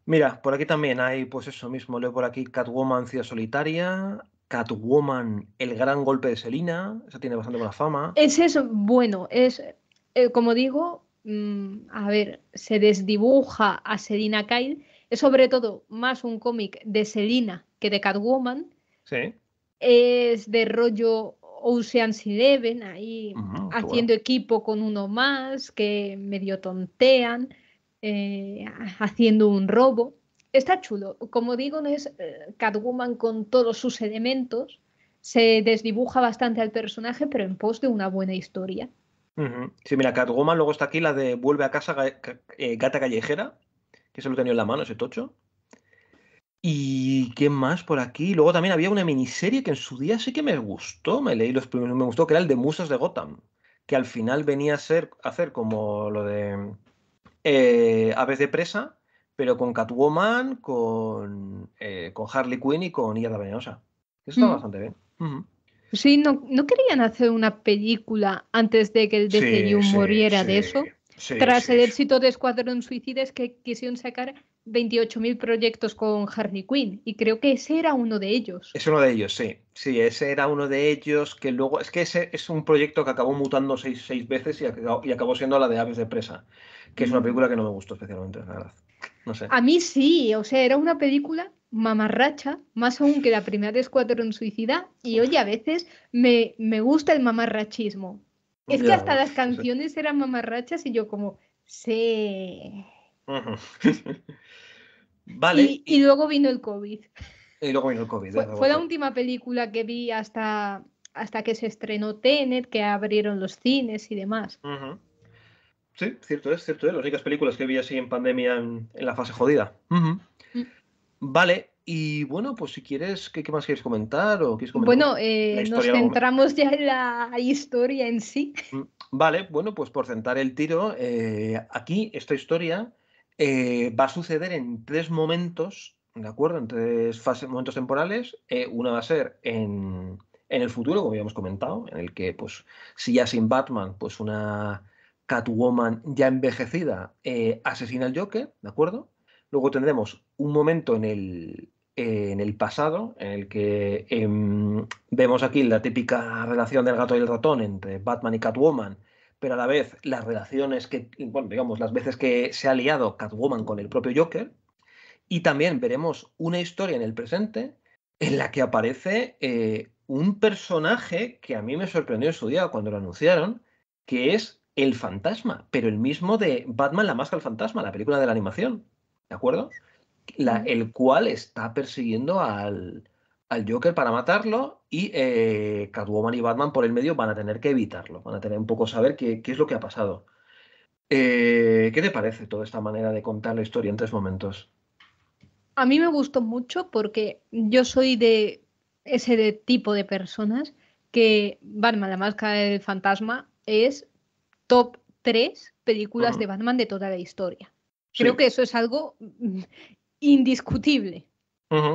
Mira, por aquí también hay, pues eso mismo, leo por aquí Catwoman Ciudad Solitaria, Catwoman El Gran Golpe de Selina, esa tiene bastante buena fama. Es eso, bueno, es, eh, como digo, mm, a ver, se desdibuja a Selina Kyle, es sobre todo más un cómic de Selina que de Catwoman. Sí. Es de rollo Ocean Eleven, ahí mm, haciendo equipo con uno más, que medio tontean. Eh, haciendo un robo. Está chulo. Como digo, es eh, Catwoman con todos sus elementos. Se desdibuja bastante al personaje, pero en pos de una buena historia. Sí, mira, Catwoman, luego está aquí la de Vuelve a casa eh, gata callejera, que se lo tenía en la mano ese tocho. ¿Y qué más por aquí? Luego también había una miniserie que en su día sí que me gustó, me leí los primeros, me gustó, que era el de Musas de Gotham, que al final venía a ser, a hacer como lo de eh, Aves de Presa, pero con Catwoman, con, eh, con Harley Quinn y con Hierba Venenosa. Eso está mm. bastante bien. Pues sí, no, querían hacer una película antes de que el DCU muriera de eso? tras el éxito de Escuadrón Suicides que quisieron sacar 28.000 proyectos con Harley Quinn y creo que ese era uno de ellos. Es uno de ellos, sí. Sí, ese era uno de ellos que luego... Es que ese es un proyecto que acabó mutando seis, veces y acabó, y acabó siendo la de Aves de Presa, que es una mm. película que no me gustó especialmente, la verdad. No sé. A mí sí, o sea, era una película mamarracha, más aún que la primera Escuadrón Suicida y oye, a veces me, me gusta el mamarrachismo. Es que hasta las canciones eran mamarrachas y yo como, sí... Y, luego vino el COVID. Y luego vino el COVID. Fue, la última película que vi hasta, hasta que se estrenó Tenet, que abrieron los cines y demás. Sí, cierto es, cierto es. Las únicas películas que vi así en pandemia en, la fase jodida. Mm. Vale, y bueno, pues si quieres, ¿qué, más quieres comentar? O bueno, eh, nos centramos ya en la historia en sí. Mm. Vale, bueno, pues por sentar el tiro, eh, aquí esta historia eh, va a suceder en tres momentos, ¿de acuerdo? En tres fases, momentos temporales. Eh, una va a ser en, el futuro, como ya hemos comentado, en el que, pues, si ya sin Batman, pues una Catwoman ya envejecida eh, asesina al Joker, ¿de acuerdo? Luego tendremos un momento en el, en el pasado, en el que em, vemos aquí la típica relación del gato y el ratón entre Batman y Catwoman, pero a la vez las relaciones que, bueno, digamos, las veces que se ha liado Catwoman con el propio Joker, y también veremos una historia en el presente en la que aparece eh, un personaje que a mí me sorprendió en su día cuando lo anunciaron, que es el fantasma, pero el mismo de Batman, la máscara del fantasma, la película de la animación, ¿de acuerdo? el cual está persiguiendo al, al Joker para matarlo y eh, Catwoman y Batman por el medio van a tener que evitarlo, van a tener un poco saber qué, es lo que ha pasado. Eh, ¿Qué te parece toda esta manera de contar la historia en tres momentos? A mí me gustó mucho porque yo soy de ese tipo de personas que Batman, la máscara del fantasma, es top 3 películas de Batman de toda la historia. Creo que eso es algo mm, indiscutible.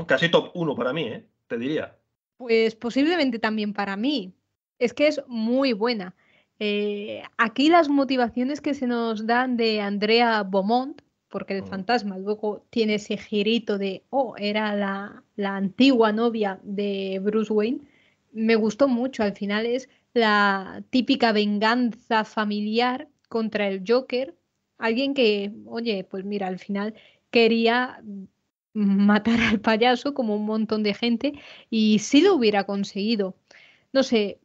Casi top 1 para mí, ¿eh? diría. Pues posiblemente también para mí. Es que es muy buena. Eh, aquí las motivaciones que se nos dan de Andrea Beaumont, porque el mm. fantasma luego tiene ese girito de, oh, era la, la, antigua novia de Bruce Wayne, me gustó mucho. Al final es la típica venganza familiar contra el Joker, alguien que, oye, pues mira, al final quería matar al payaso como un montón de gente y si lo hubiera conseguido. No sé,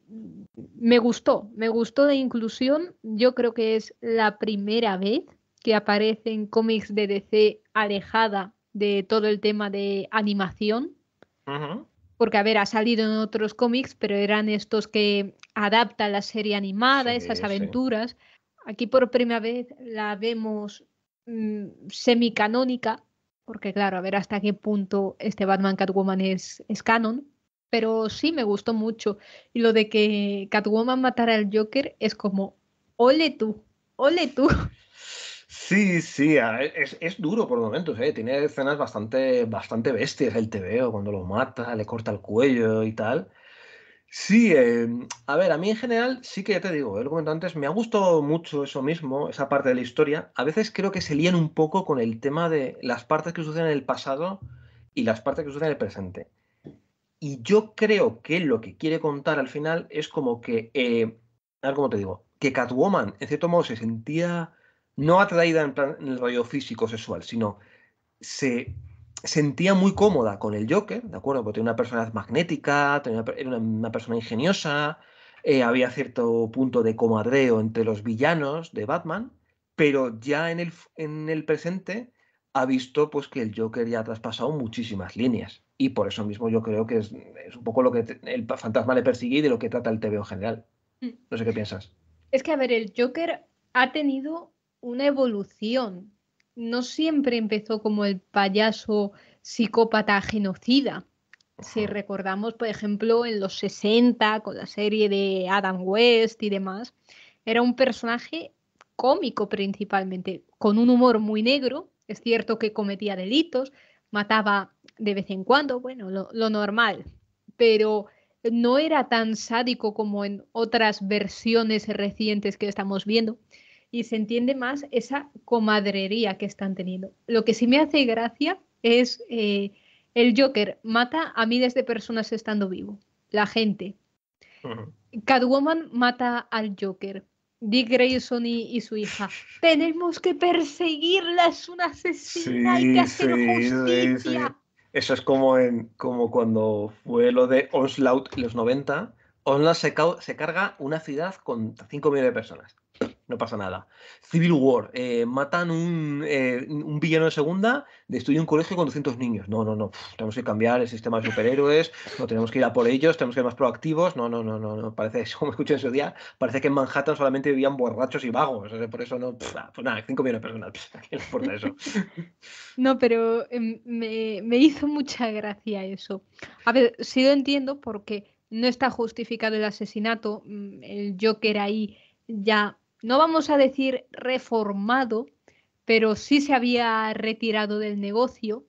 me gustó, me gustó de inclusión. Yo creo que es la primera vez que aparecen cómics de DC alejada de todo el tema de animación. Porque, a ver, ha salido en otros cómics, pero eran estos que adaptan la serie animada, esas aventuras. Aquí por primera vez la vemos semi mm, semicanónica, porque claro, a ver hasta qué punto este Batman Catwoman es, canon, pero sí me gustó mucho. Y lo de que Catwoman matara al Joker es como, ole tú, ole tú. Sí, sí, es, duro por momentos, ¿eh? tiene escenas bastante, bastante bestias el veo cuando lo mata, le corta el cuello y tal. Sí, em, a ver, a mí en general sí que ya te digo, eh, lo comentado antes, me ha gustado mucho eso mismo, esa parte de la historia. A veces creo que se lían un poco con el tema de las partes que suceden en el pasado y las partes que suceden en el presente. Y yo creo que lo que quiere contar al final es como que, eh, a te digo, que Catwoman en cierto modo se sentía no atraída en, plan, en el rollo físico sexual, sino se sentía muy cómoda con el Joker, ¿de acuerdo? Porque tenía una personalidad magnética, tenía una, era una persona ingeniosa, eh, había cierto punto de comadreo entre los villanos de Batman, pero ya en el, en el presente ha visto pues, que el Joker ya ha traspasado muchísimas líneas. Y por eso mismo yo creo que es, un poco lo que el fantasma le persigue y de lo que trata el TV en general. Mm. No sé qué piensas. Es que, a ver, el Joker ha tenido una evolución no siempre empezó como el payaso psicópata genocida. Si recordamos, por ejemplo, en los 60, con la serie de Adam West y demás, era un personaje cómico principalmente, con un humor muy negro. Es cierto que cometía delitos, mataba de vez en cuando, bueno, lo, normal, pero no era tan sádico como en otras versiones recientes que estamos viendo y se entiende más esa comadrería que están teniendo. Lo que sí me hace gracia es eh, el Joker mata a miles de personas estando vivo, la gente. Catwoman mata al Joker. Dick Grayson y, su hija. Tenemos que perseguirla, es una asesina, que hacer justicia. Eso es como, en, como cuando fue lo de Onslaught en los 90. Onslaught se, se carga una ciudad con 5 mil de personas no pasa nada. Civil War, eh, matan un, eh, un, villano de segunda, destruyen un colegio con 200 niños. No, no, no, tenemos que cambiar el sistema de superhéroes, no tenemos que ir a por ellos, tenemos que ser más proactivos. No, no, no, no, no. parece, como escuché en día, parece que en Manhattan solamente vivían borrachos y vagos. por eso no, ah, pues nada, 5 millones de personas, eso? No, pero em, me, hizo mucha gracia eso. A ver, si lo entiendo porque no está justificado el asesinato, mm, el Joker ahí ya no vamos a decir reformado, pero sí se había retirado del negocio.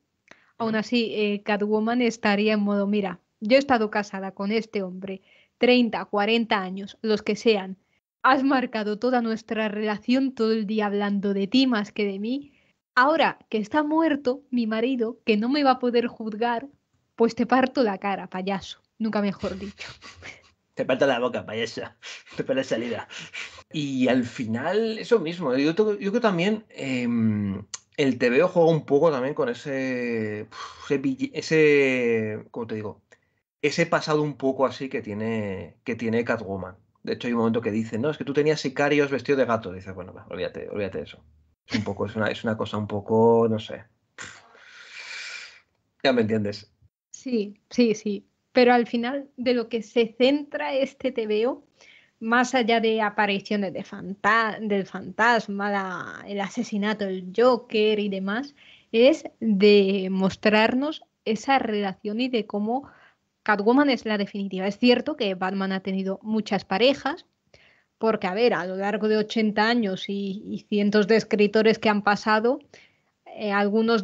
Aún así, eh, Catwoman estaría en modo, mira, yo he estado casada con este hombre 30, 40 años, los que sean. Has marcado toda nuestra relación todo el día hablando de ti más que de mí. Ahora que está muerto mi marido, que no me va a poder juzgar, pues te parto la cara, payaso. Nunca mejor dicho. te parte la boca, payasa, te para salida. Y al final, eso mismo. Yo, yo creo que también em, el TVO juega un poco también con ese, ese, ¿cómo te digo? Ese pasado un poco así que tiene, que tiene Catwoman. De hecho, hay un momento que dice, no, es que tú tenías sicarios vestidos de gato. Dices, bueno, va, olvídate, olvídate de eso. un poco, es una, es una cosa un poco, no sé. Ya me entiendes. Sí, sí, sí. Pero al final de lo que se centra este TVO, más allá de apariciones de del fantasma, el asesinato el Joker y demás, es de mostrarnos esa relación y de cómo Catwoman es la definitiva. Es cierto que Batman ha tenido muchas parejas, porque, a ver, a lo largo de 80 años y, cientos de escritores que han pasado, eh, algunos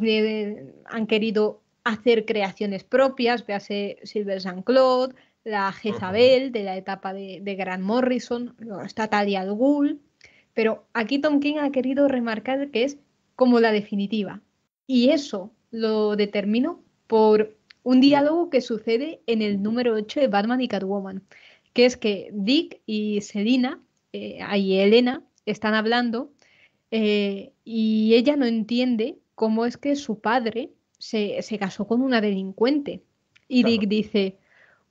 han querido hacer creaciones propias, véase Silver St. Claude, la Jezabel de la etapa de, Grant Morrison, está Talia al pero aquí Tom King ha querido remarcar que es como la definitiva. Y eso lo determinó... por un diálogo que sucede en el número 8 de Batman y Catwoman, que es que Dick y Selina, ...y eh, ahí Elena, están hablando eh, y ella no entiende cómo es que su padre se, casó con una delincuente. Y Dick dice,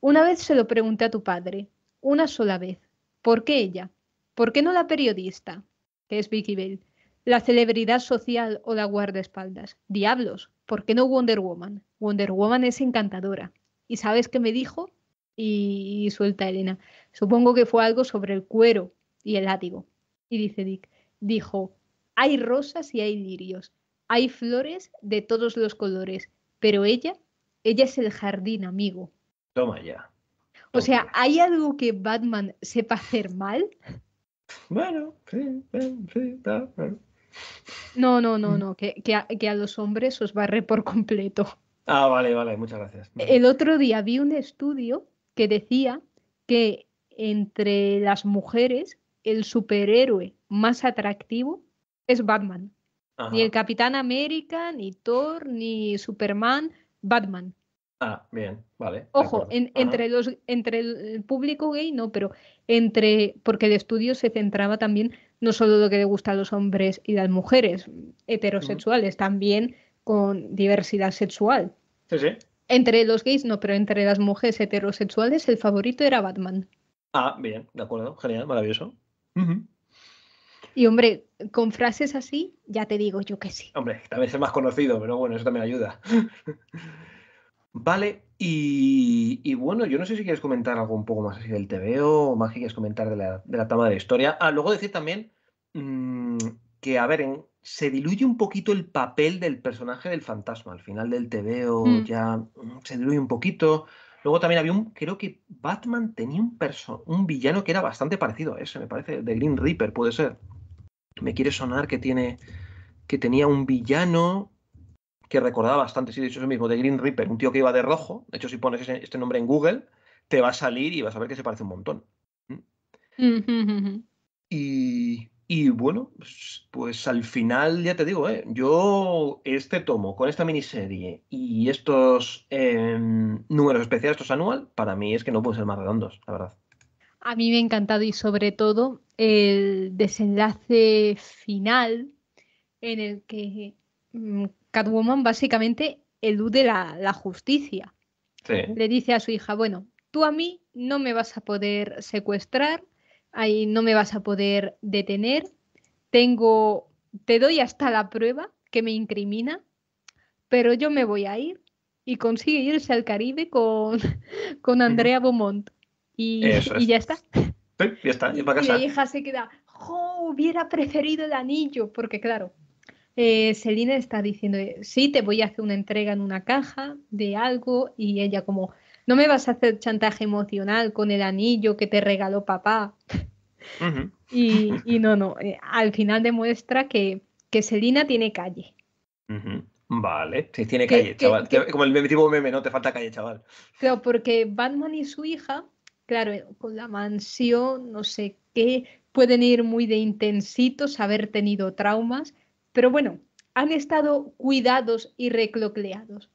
una vez se lo pregunté a tu padre, una sola vez, ¿por qué ella? ¿Por qué no la periodista, que es Vicky Bell, la celebridad social o la guardaespaldas? Diablos, ¿por qué no Wonder Woman? Wonder Woman es encantadora. ¿Y sabes qué me dijo? Y, y suelta Elena. Supongo que fue algo sobre el cuero y el látigo. Y dice Dick, dijo, hay rosas y hay lirios, hay flores de todos los colores, pero ella, ella es el jardín, amigo. Toma ya. O sea, ¿hay algo que Batman sepa hacer mal? Bueno, sí, sí, está No, no, no, no, que, a, los hombres os barre por completo. Ah, vale, vale, muchas gracias. El otro día vi un estudio que decía que entre las mujeres el superhéroe más atractivo es Batman. Ni el Capitán América, ni Thor, ni Superman, Batman. Ah, bien, vale. Ojo, entre, los, entre el público gay no, pero entre, porque el estudio se centraba también no solo lo que le gusta a los hombres y las mujeres heterosexuales, también con diversidad sexual. Sí, sí. Entre los gays no, pero entre las mujeres heterosexuales el favorito era Batman. Ah, bien, de acuerdo, genial, maravilloso. Y hombre, con frases así, ya te digo yo que sí. Hombre, también es el más conocido, pero bueno, eso también ayuda. vale, y, bueno, yo no sé si quieres comentar algo un poco más así del TVO, o más que quieres comentar de la, de la de la historia. Ah, luego decir también mm, que, a ver, se diluye un poquito el papel del personaje del fantasma. Al final del TVO mm. ya mm, se diluye un poquito. Luego también había un, creo que Batman tenía un, un villano que era bastante parecido a ese, me parece, de Green Reaper, puede ser me quiere sonar que tiene que tenía un villano que recordaba bastante, sí, de hecho, eso mismo, de Green Reaper, un tío que iba de rojo. De hecho, si pones este nombre en Google, te va a salir y vas a ver que se parece un montón. y, bueno, pues, pues, al final, ya te digo, ¿eh? yo este tomo con esta miniserie y estos em, números especiales, estos anual, para mí es que no pueden ser más redondos, la verdad. A mí me ha encantado y sobre todo el desenlace final en el que mm, Catwoman básicamente elude la, justicia. Le dice a su hija, bueno, tú a mí no me vas a poder secuestrar, ahí no me vas a poder detener, tengo, te doy hasta la prueba que me incrimina, pero yo me voy a ir y consigue irse al Caribe con, con Andrea Beaumont. Y, y ya está. ya está, Y la hija se queda, Hubiera preferido el anillo, porque claro, Selina eh, está diciendo, sí, te voy a hacer una entrega en una caja de algo y ella como, no me vas a hacer chantaje emocional con el anillo que te regaló papá. y, no, no, eh, al final demuestra que, que Selina tiene calle. Vale, sí, tiene calle, chaval. como el meme tipo meme, no te falta calle, chaval. Claro, porque Batman y su hija claro, eh, con la mansión, no sé qué, pueden ir muy de intensitos, haber tenido traumas, pero bueno, han estado cuidados y reclocleados.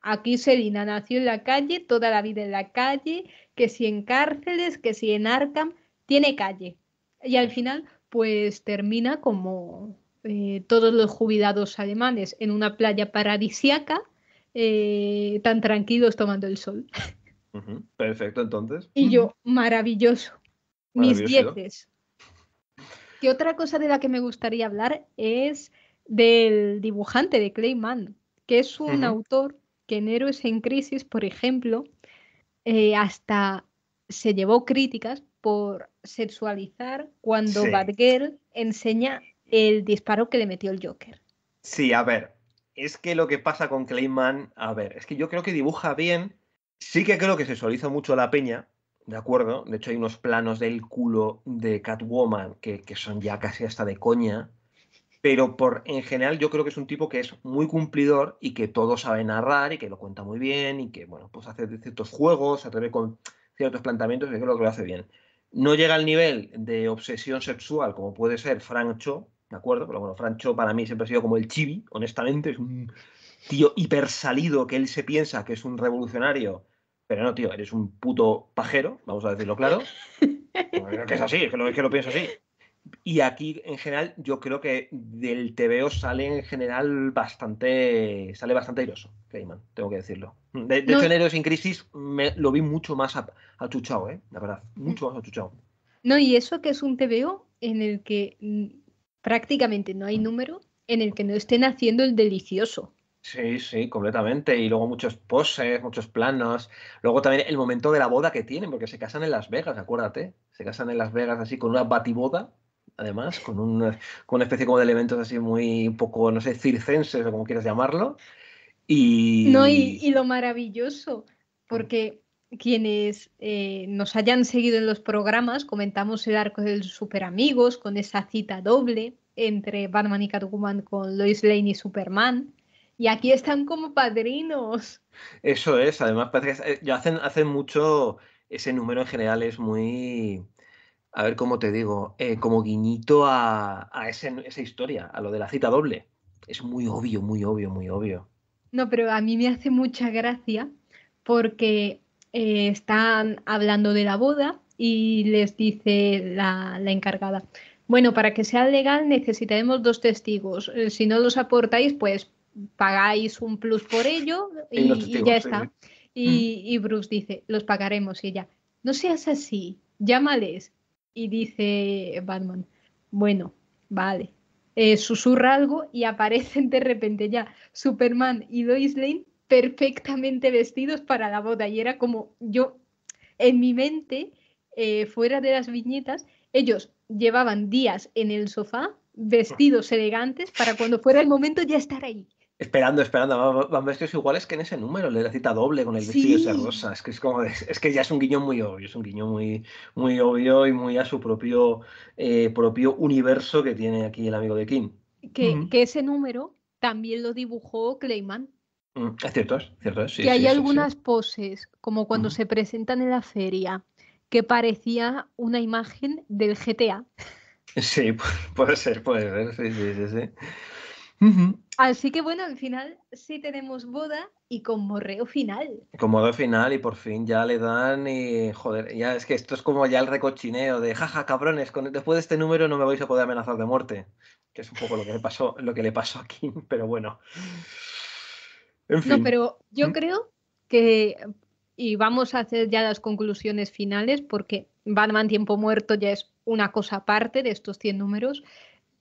Aquí Selina nació en la calle, toda la vida en la calle, que si en cárceles, que si en Arkham, tiene calle. Y al final, pues termina como eh, todos los jubilados alemanes en una playa paradisiaca, eh, tan tranquilos tomando el sol. Perfecto, entonces. Y yo, maravilloso. Mis dieces. Y otra cosa de la que me gustaría hablar es del dibujante de Clay que es un autor que en Héroes en Crisis, por ejemplo, eh, hasta se llevó críticas por sexualizar cuando bad Batgirl enseña el disparo que le metió el Joker. Sí, a ver, es que lo que pasa con Clayman, a ver, es que yo creo que dibuja bien, Sí que creo que se sexualiza mucho la peña, ¿de acuerdo? De hecho, hay unos planos del culo de Catwoman que, son ya casi hasta de coña. Pero por, en general yo creo que es un tipo que es muy cumplidor y que todo sabe narrar y que lo cuenta muy bien y que, bueno, pues hace ciertos juegos, se atreve con ciertos planteamientos y creo que lo hace bien. No llega al nivel de obsesión sexual como puede ser Cho, ¿de acuerdo? Pero bueno, Cho para mí siempre ha sido como el chibi, honestamente, es un tío hipersalido que él se piensa que es un revolucionario pero no, tío, eres un puto pajero, vamos a decirlo claro. que es así, es que, lo, que lo pienso así. Y aquí, en general, yo creo que del TVO sale en general bastante. sale bastante airoso, Clayman, tengo que decirlo. De, hecho, en Héroes sin Crisis me, lo vi mucho más achuchado, ¿eh? La verdad, mucho más achuchado. No, y eso que es un TVO en el que prácticamente no hay número en el que no estén haciendo el delicioso. Sí, sí, completamente. Y luego muchos poses, muchos planos. Luego también el momento de la boda que tienen, porque se casan en Las Vegas, acuérdate. Se casan en Las Vegas así con una batiboda, además, con, una especie como de elementos así muy poco, no sé, circenses o como quieras llamarlo. Y... No, y, lo maravilloso, mm. porque quienes eh, nos hayan seguido en los programas, comentamos el arco del Super Amigos con esa cita doble entre Batman y Catwoman con Lois Lane y Superman y aquí están como padrinos. Eso es, además parece eh, que hacen, hacen mucho, ese número en general es muy, a ver cómo te digo, eh, como guiñito a, esa historia, a lo de la cita doble. Es muy obvio, muy obvio, muy obvio. No, pero a mí me hace mucha gracia porque eh, están hablando de la boda y les dice la, la encargada, bueno, para que sea legal necesitaremos dos testigos. Si no los aportáis, pues pagáis un plus por ello y, ya está. Mm. Y, Bruce dice, los pagaremos. Y ella, no seas así, llámales. Y dice Batman, bueno, vale. Eh, susurra algo y aparecen de repente ya Superman y Lois Lane perfectamente vestidos para la boda. Y era como yo, en mi mente, eh, fuera de las viñetas, ellos llevaban días en el sofá vestidos elegantes para cuando fuera el momento ya estar ahí. Esperando, esperando. Van vestidos iguales que en ese número, le la cita doble con el vestido de rosa. Es que, es, como, es que ya es un guiño muy obvio, es un guiño muy, muy obvio y muy a su propio, eh, propio universo que tiene aquí el amigo de Kim. Que, ese número también lo dibujó Clayman. Mm, es cierto, es cierto. Sí, que hay algunas poses, como cuando se presentan en la feria, que parecía una imagen del GTA. Sí, puede ser, puede ser. Sí, sí, sí. sí. Así que bueno, al final sí tenemos boda y con morreo final. Con morreo final y por fin ya le dan y joder, ya es que esto es como ya el recochineo de jaja cabrones, con, después de este número no me vais a poder amenazar de muerte, que es un poco lo que le pasó, lo que le pasó aquí, pero bueno. En fin. No, pero yo ¿Mm? creo que y vamos a hacer ya las conclusiones finales porque Batman Tiempo Muerto ya es una cosa aparte de estos 100 números.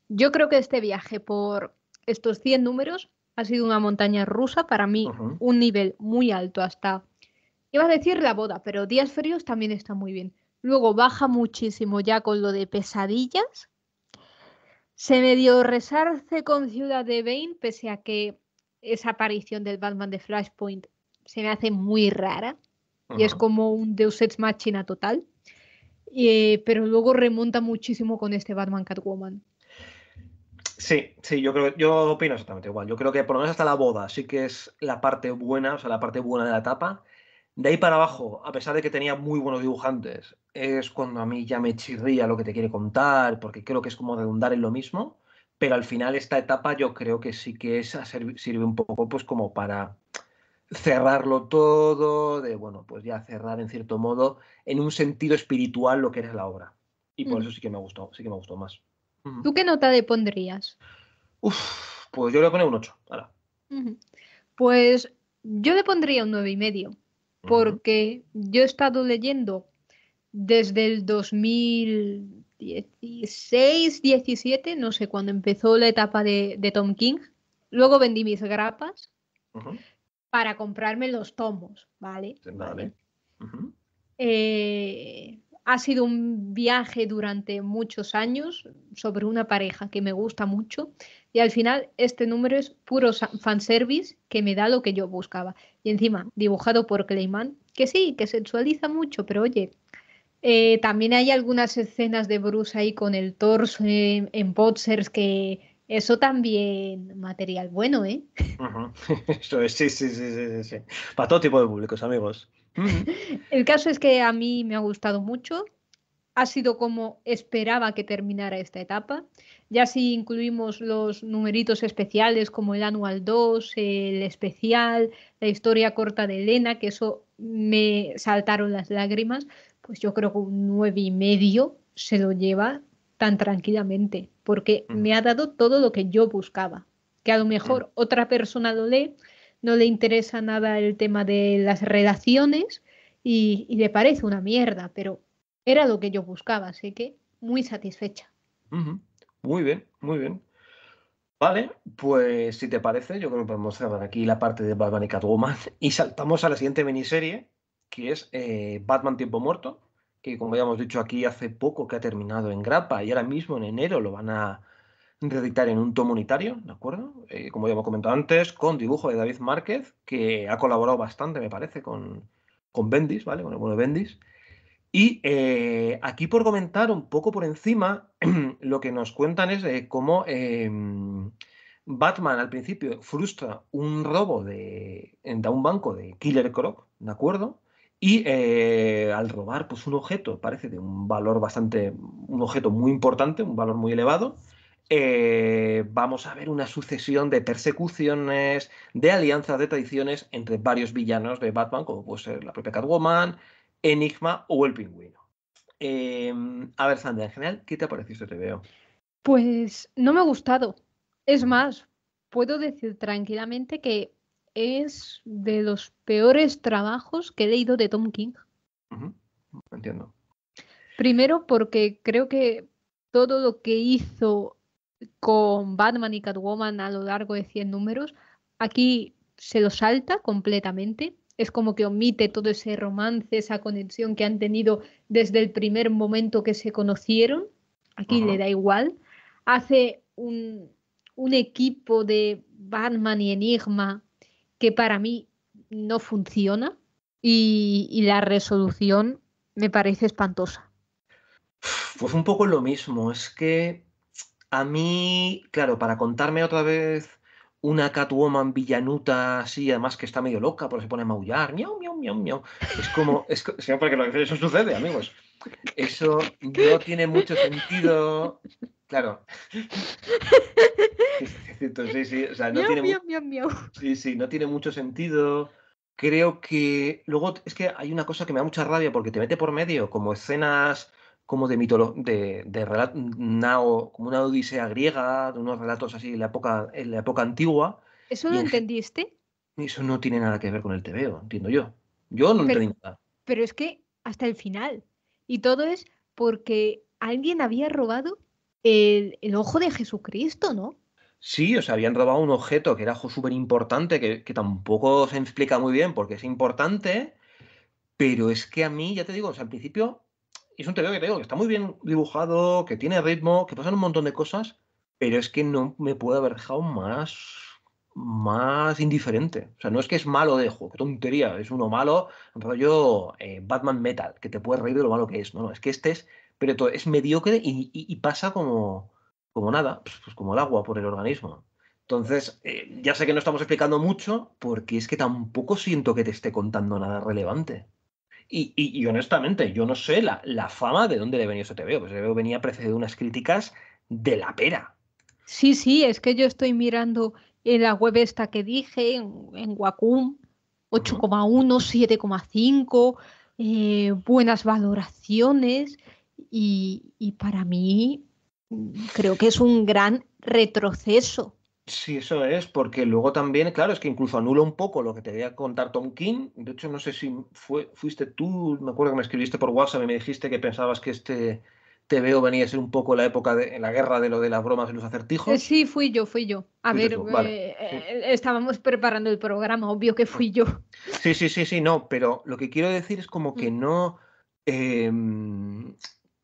Yo creo que este viaje por estos 100 números ha sido una montaña rusa, para mí un nivel muy alto hasta, iba a decir la boda, pero días fríos también está muy bien. Luego baja muchísimo ya con lo de pesadillas. Se me dio resarce con Ciudad de Bane, pese a que esa aparición del Batman de Flashpoint se me hace muy rara y es como un Deus Ex Machina total. Eh, pero luego remonta muchísimo con este Batman Catwoman. Sí, sí, yo creo yo opino exactamente igual. Yo creo que por lo menos hasta la boda sí que es la parte buena, o sea, la parte buena de la etapa. De ahí para abajo, a pesar de que tenía muy buenos dibujantes, es cuando a mí ya me chirría lo que te quiere contar, porque creo que es como redundar en lo mismo, pero al final esta etapa yo creo que sí que esa sirve un poco pues como para cerrarlo todo, de bueno, pues ya cerrar en cierto modo en un sentido espiritual lo que eres la obra. Y por mm. eso sí que me gustó, sí que me gustó más. ¿Tú qué nota le pondrías? Uf, pues yo le pondría un 8. Ahora. Pues yo le pondría un 9,5 y medio, porque yo he estado leyendo desde el 2016, 17, no sé, cuándo empezó la etapa de, Tom King. Luego vendí mis grapas para comprarme los tomos, ¿vale? Vale. vale. Eh, ha sido un viaje durante muchos años sobre una pareja que me gusta mucho y al final este número es puro fanservice que me da lo que yo buscaba. Y encima, dibujado por Clayman, que sí, que sexualiza mucho, pero oye, eh, también hay algunas escenas de Bruce ahí con el torso en, en que... Eso también material bueno, ¿eh? Eso es, sí, sí, sí, sí, sí. Para todo tipo de públicos, amigos. El caso es que a mí me ha gustado mucho. Ha sido como esperaba que terminara esta etapa. Ya si incluimos los numeritos especiales como el Anual 2, el especial, la historia corta de Elena, que eso me saltaron las lágrimas, pues yo creo que un nueve y medio se lo lleva tan tranquilamente, porque me ha dado todo lo que yo buscaba. Que a lo mejor otra persona lo lee no le interesa nada el tema de las relaciones y, le parece una mierda, pero era lo que yo buscaba, así que muy satisfecha. Muy bien, muy bien. Vale, pues si te parece, yo creo que podemos cerrar aquí la parte de Batman y Catwoman y saltamos a la siguiente miniserie, que es eh, Batman Tiempo Muerto, que como ya hemos dicho aquí hace poco que ha terminado en Grapa y ahora mismo en enero lo van a, redactar en un tomo unitario, ¿de acuerdo? Eh, como ya hemos comentado antes, con dibujo de David Márquez, que ha colaborado bastante, me parece, con, con Bendis, ¿vale? Con el bueno de Bendis. Y eh, aquí por comentar un poco por encima, lo que nos cuentan es cómo em, Batman al principio frustra un robo de, de, un banco de Killer Croc, ¿de acuerdo? Y eh, al robar pues, un objeto, parece de un valor bastante, un objeto muy importante, un valor muy elevado, eh, vamos a ver una sucesión de persecuciones, de alianzas, de traiciones entre varios villanos de Batman, como puede ser la propia Catwoman, Enigma o el Pingüino. Em, a ver, Sandra, en general, ¿qué te ha parecido este video? Pues no me ha gustado. Es más, puedo decir tranquilamente que es de los peores trabajos que he leído de Tom King. Entiendo. Primero porque creo que todo lo que hizo con Batman y Catwoman a lo largo de 100 números. Aquí se lo salta completamente. Es como que omite todo ese romance, esa conexión que han tenido desde el primer momento que se conocieron. Aquí le da igual. Hace un, equipo de Batman y Enigma que para mí no funciona y, y, la resolución me parece espantosa. Pues un poco lo mismo, es que a mí, claro, para contarme otra vez una Catwoman villanuta así, además que está medio loca, porque se pone a maullar, miau, miau, miau, miau. Es como, es, porque lo que eso sucede, amigos. Eso no tiene mucho sentido. Claro. Sí, sí, o sea, no tiene miau, miau, miau. Sí, sí, no tiene mucho sentido. Creo que luego es que hay una cosa que me da mucha rabia porque te mete por medio como escenas como de mito de, de como una odisea griega, de unos relatos así en la época, la época antigua. ¿Eso lo entendiste? Eso no tiene nada que ver con el tebeo, entiendo yo. Yo no entendí nada. Pero es que hasta el final. Y todo es porque alguien había robado el, ojo de Jesucristo, ¿no? Sí, o sea, habían robado un objeto que era súper importante, que, tampoco se explica muy bien porque es importante, pero es que a mí, ya te digo, o sea, al principio es un teoría que te digo, que está muy bien dibujado, que tiene ritmo, que pasan un montón de cosas, pero es que no me puede haber dejado más, más indiferente. O sea, no es que es malo de juego, qué tontería, es uno malo, rollo eh, Batman Metal, que te puedes reír de lo malo que es. No, no, es que este es, pero es mediocre y, pasa como, como nada, pues, pues, como el agua por el organismo. Entonces, eh, ya sé que no estamos explicando mucho, porque es que tampoco siento que te esté contando nada relevante. Y, honestamente, yo no sé la, fama de dónde le venía ese TVO. Pues TVO venía precedido de unas críticas de la pera. Sí, sí, es que yo estoy mirando en la web esta que dije, en, Wacom, 8,1, 7,5, eh, buenas valoraciones. Y, y para mí mm, creo que es un gran retroceso Sí, eso es, porque luego también, claro, es que incluso anula un poco lo que te voy a contar Tom King. De hecho, no sé si fuiste tú, me acuerdo que me escribiste por WhatsApp y me dijiste que pensabas que este te veo venía a ser un poco la época de la guerra de lo de las bromas y los eh, acertijos. Sí, fui yo, fui yo. A ver, eh, eh, estábamos preparando el programa, obvio que fui yo. Sí, sí, sí, sí, no, pero lo que quiero decir es como que mm. no. Em,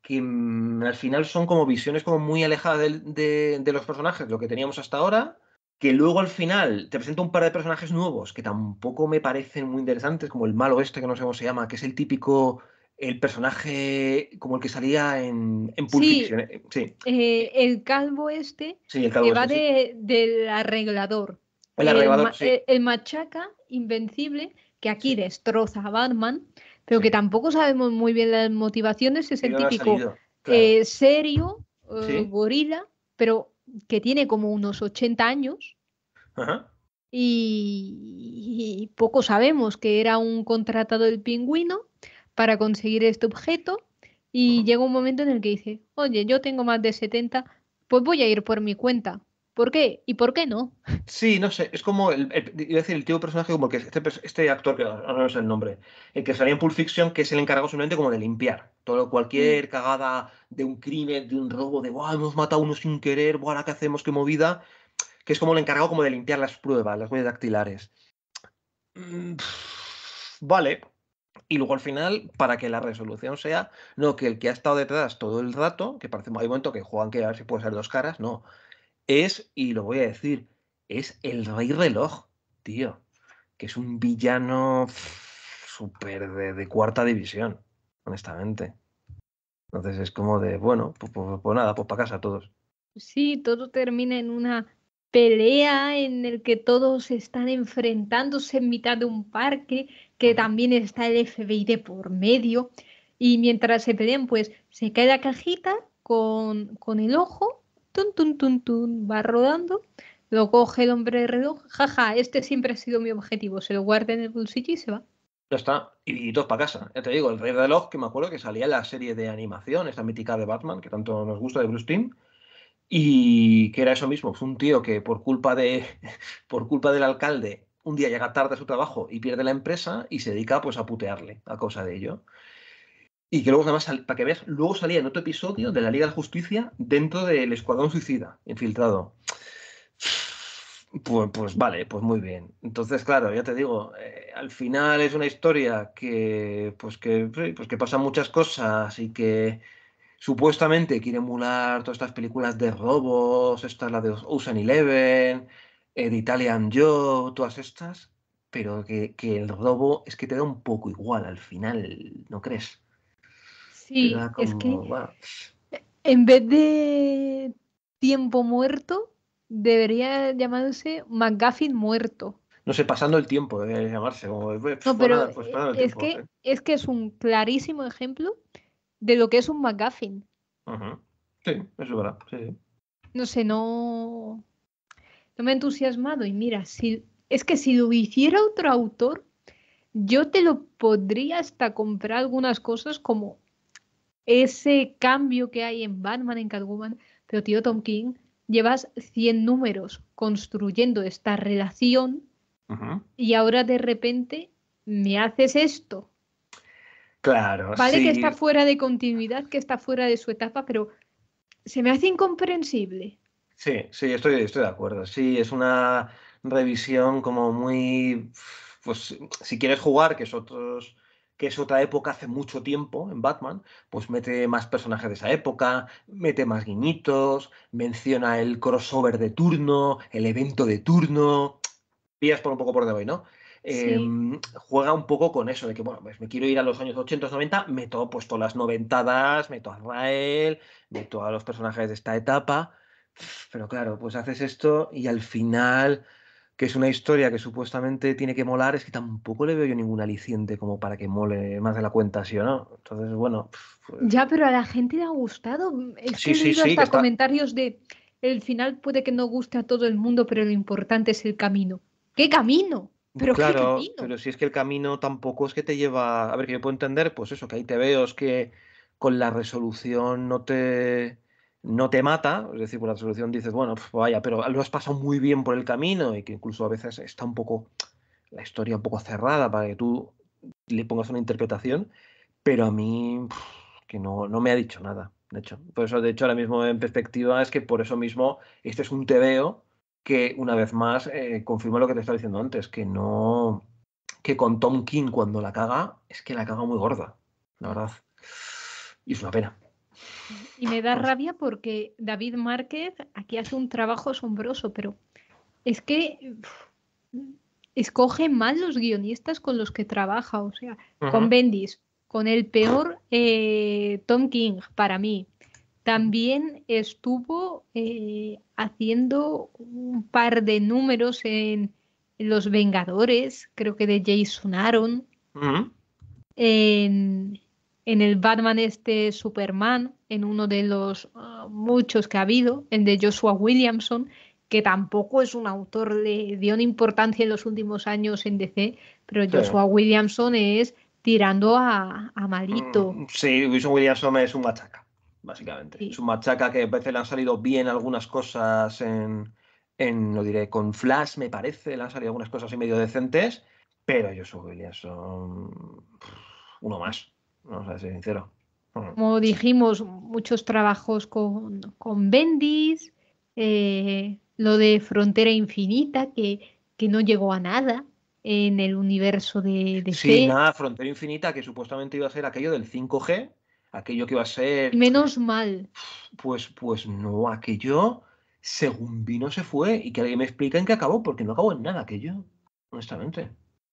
que mm, al final son como visiones como muy alejadas de, los personajes, lo que teníamos hasta ahora, que luego al final te presenta un par de personajes nuevos que tampoco me parecen muy interesantes, como el malo este que no sé cómo se llama, que es el típico, el personaje como el que salía en, en Pulp Fiction. Eh, eh, el calvo este el que va este, del arreglador. El, arreglador, el machaca invencible que aquí destroza a Batman pero que tampoco sabemos muy bien las motivaciones, es el típico eh, serio, eh, gorila, pero que tiene como unos 80 años. Y, y, poco sabemos que era un contratado del pingüino para conseguir este objeto y llega un momento en el que dice, oye, yo tengo más de 70, pues voy a ir por mi cuenta. ¿Por qué? ¿Y por qué no? Sí, no sé, es como el, decir, el tipo de personaje como que este, este, actor, que ahora no sé el nombre, el que salía en Pulp Fiction, que es el encargado solamente como de limpiar todo cualquier mm. cagada de un crimen, de un robo, de wow, hemos matado a uno sin querer, ahora ¿qué hacemos? ¿Qué movida? Que es como el encargado como de limpiar las pruebas, las huellas dactilares. Mm, vale. Y luego al final, para que la resolución sea, no que el que ha estado detrás todo el rato, que parece hay un momento que juegan que a ver si puede ser dos caras, no es, y lo voy a decir, es el rey reloj, tío, que es un villano súper de, cuarta división, honestamente. Entonces es como de, bueno, pues, pues, pues nada, pues para casa todos. Sí, todo termina en una pelea en el que todos están enfrentándose en mitad de un parque, que también está el FBI de por medio, y mientras se pelean, pues se cae la cajita con, con el ojo tun, tun, tun, va rodando. Lo coge el hombre reloj. Jaja, este siempre ha sido mi objetivo. Se lo guarda en el bolsillo y se va. Ya está. Y, todos para casa. Ya te digo, el rey reloj, que me acuerdo que salía en la serie de animación, esta mítica de Batman, que tanto nos gusta de Bruce Timm. Y que era eso mismo, fue un tío que por culpa de por culpa del alcalde un día llega tarde a su trabajo y pierde la empresa y se dedica pues a putearle a causa de ello. Y que luego, además, para que veas, luego salía en otro episodio de la Liga de Justicia dentro del Escuadrón Suicida, infiltrado. Pues, pues vale, pues muy bien. Entonces, claro, ya te digo, eh, al final es una historia que, pues que, pues pasa muchas cosas y que supuestamente quiere emular todas estas películas de robos, esta es la de Ocean Eleven, The eh, Italian Joe, todas estas, pero que, que el robo es que te da un poco igual al final, ¿no crees? Sí, es que en vez de tiempo muerto, debería llamarse McGuffin muerto. No sé, pasando el tiempo debería llamarse. Pues, pues, no, pues pero es, que, ¿eh? es que es un clarísimo ejemplo de lo que es un McGuffin. Sí, eso es verdad. No sé, no, no me ha entusiasmado. Y mira, si, es que si lo hiciera otro autor, yo te lo podría hasta comprar algunas cosas como ese cambio que hay en Batman, en Catwoman, pero tío Tom King, llevas 100 números construyendo esta relación y ahora de repente me haces esto. Claro. Vale que está fuera de continuidad, que está fuera de su etapa, pero se me hace incomprensible. Sí, sí, estoy, estoy de acuerdo. Sí, es una revisión como muy, pues si quieres jugar, que es otros que es otra época hace mucho tiempo en Batman, pues mete más personajes de esa época, mete más guiñitos, menciona el crossover de turno, el evento de turno, Pías por un poco por de hoy, ¿no? Em, juega un poco con eso, de que, bueno, pues me quiero ir a los años 80, 90, meto pues todas las noventadas, meto a Rael, meto a los personajes de esta etapa, pero claro, pues haces esto y al final que es una historia que supuestamente tiene que molar, es que tampoco le veo yo ningún aliciente como para que mole más de la cuenta, ¿sí o no? Entonces, bueno. Pues ya, pero a la gente le ha gustado. Mm, sí, he sí, hasta comentarios de el final puede que no guste a todo el mundo, pero lo importante es el camino. ¿Qué camino? Pero claro, pero si es que el camino tampoco es que te lleva. A ver, que yo puedo entender, pues eso, que ahí te veo, es que con la resolución no te no te mata, es decir, por la solución dices, bueno, pues vaya, pero lo has pasado muy bien por el camino y que incluso a veces está un poco la historia un poco cerrada para que tú le pongas una interpretación, pero a mí que no, me ha dicho nada, de hecho. Por eso, de hecho, ahora mismo en perspectiva es que por eso mismo este es un TVO que una vez más eh, confirma lo que te estaba diciendo antes, que no, que con Tom King cuando la caga, es que la caga muy gorda, la verdad. Y es una pena. Y me da rabia porque David Márquez aquí hace un trabajo asombroso, pero es que escoge mal los guionistas con los que trabaja, o sea, con Bendis, con el peor eh, Tom King para mí. También estuvo eh, haciendo un par de números en Los Vengadores, creo que de Jason Aaron, en en el Batman este Superman, en uno de los ah, muchos que ha habido, en de Joshua Williamson, que tampoco es un autor, le dio una importancia en los últimos años en DC, pero Joshua Williamson es tirando a, malito. Mm, sí, Joshua Williamson es un machaca, básicamente. Es un machaca que a veces le han salido bien algunas cosas en, en, lo diré, con Flash, me parece, le han salido algunas cosas y medio decentes, pero Joshua Williamson, uno más vamos a ser Como dijimos, muchos trabajos con, Bendis, eh, lo de Frontera Infinita, que, que, no llegó a nada en el universo de, de Sí, nada, Frontera Infinita, que supuestamente iba a ser aquello del 5G, aquello que iba a ser... Menos mal. Pues, pues no, aquello, según vino, se fue, y que alguien me explique en qué acabó, porque no acabó en nada aquello, honestamente.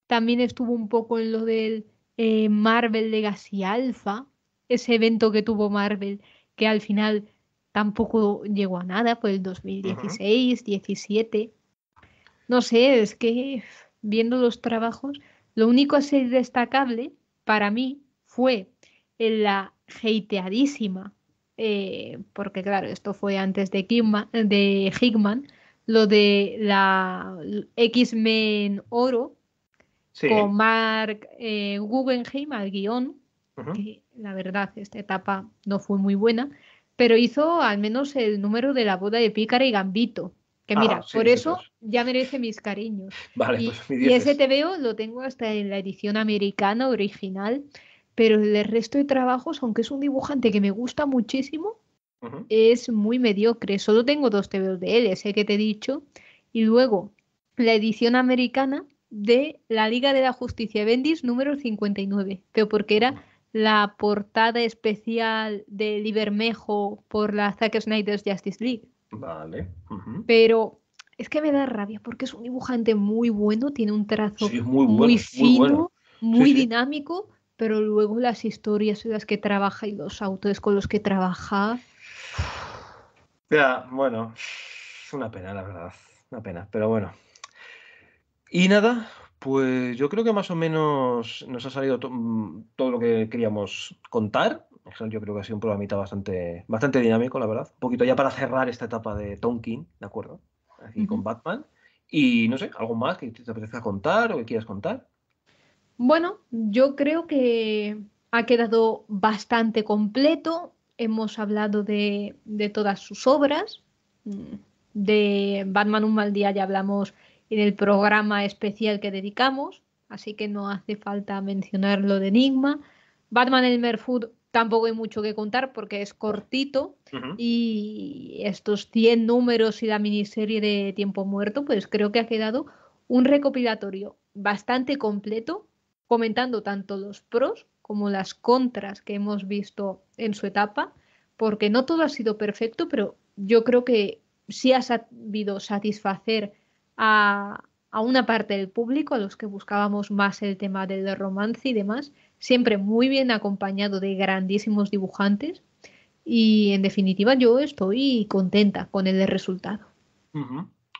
También estuvo un poco en lo del eh, Marvel Legacy Alpha, ese evento que tuvo Marvel, que al final tampoco llegó a nada, fue el 2016, 17. No sé, es que viendo los trabajos, lo único así destacable para mí fue la hateadísima, eh, porque claro, esto fue antes de, de Hickman, lo de la X-Men Oro, con Mark eh, Guggenheim al guión, la verdad esta etapa no fue muy buena, pero hizo al menos el número de la boda de Pícara y Gambito. Que mira, ah, por eso pues. ya merece mis cariños. Pues y, ese te veo lo tengo hasta en la edición americana original, pero el resto de trabajos, aunque es un dibujante que me gusta muchísimo, es muy mediocre. Solo tengo dos TVOs de él, ese que te he dicho. Y luego, la edición americana de la Liga de la Justicia Bendis número 59, pero porque era la portada especial de Libermejo por la Zack Snyder's Justice League. Vale. Pero es que me da rabia porque es un dibujante muy bueno, tiene un trazo muy, fino, muy, dinámico, pero luego las historias y las que trabaja y los autores con los que trabaja. Ya, bueno, es una pena, la verdad. Una pena, pero bueno. Y nada, pues yo creo que más o menos nos ha salido mm, todo lo que queríamos contar. Yo creo que ha sido un programita bastante, bastante dinámico, la verdad. Un poquito ya para cerrar esta etapa de Tonkin, ¿de acuerdo? Aquí con Batman. Y no sé, ¿algo más que te apetezca contar o que quieras contar? Bueno, yo creo que ha quedado bastante completo. Hemos hablado de, de todas sus obras. Mm, de Batman un mal día ya hablamos en el programa especial que dedicamos, así que no hace falta mencionar lo de Enigma. Batman el Merfood tampoco hay mucho que contar porque es cortito y estos 100 números y la miniserie de Tiempo Muerto, pues creo que ha quedado un recopilatorio bastante completo, comentando tanto los pros como las contras que hemos visto en su etapa, porque no todo ha sido perfecto, pero yo creo que sí ha sabido satisfacer a, una parte del público, a los que buscábamos más el tema del romance y demás, siempre muy bien acompañado de grandísimos dibujantes. Y en definitiva, yo estoy contenta con el resultado.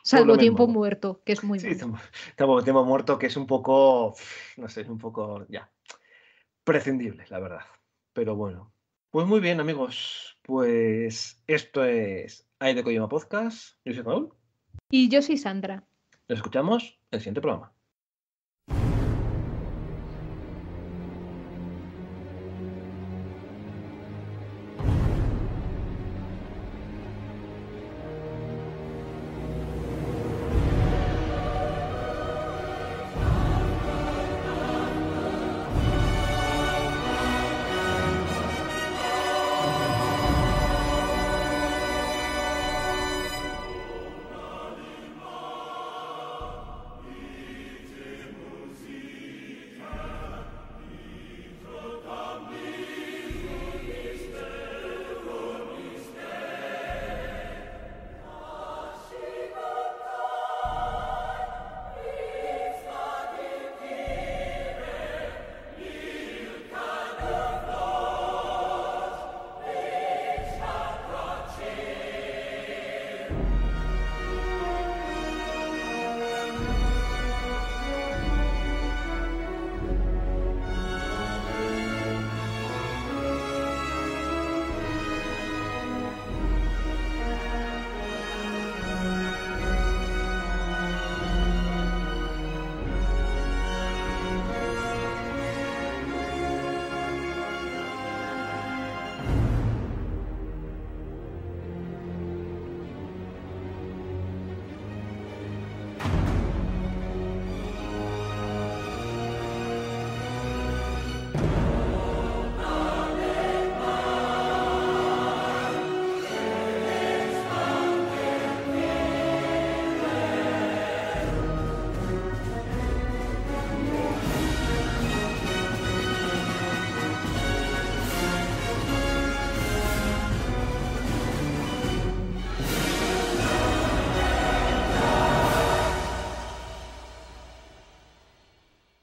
Salvo tiempo muerto, que es muy sí, tiempo muerto, que es un poco, no sé, es un poco ya prescindible, la verdad. Pero bueno. Pues muy bien, amigos. Pues esto es Aide Koyama Podcast. Yo soy Raúl. Y yo soy Sandra. Nos escuchamos en el siguiente programa.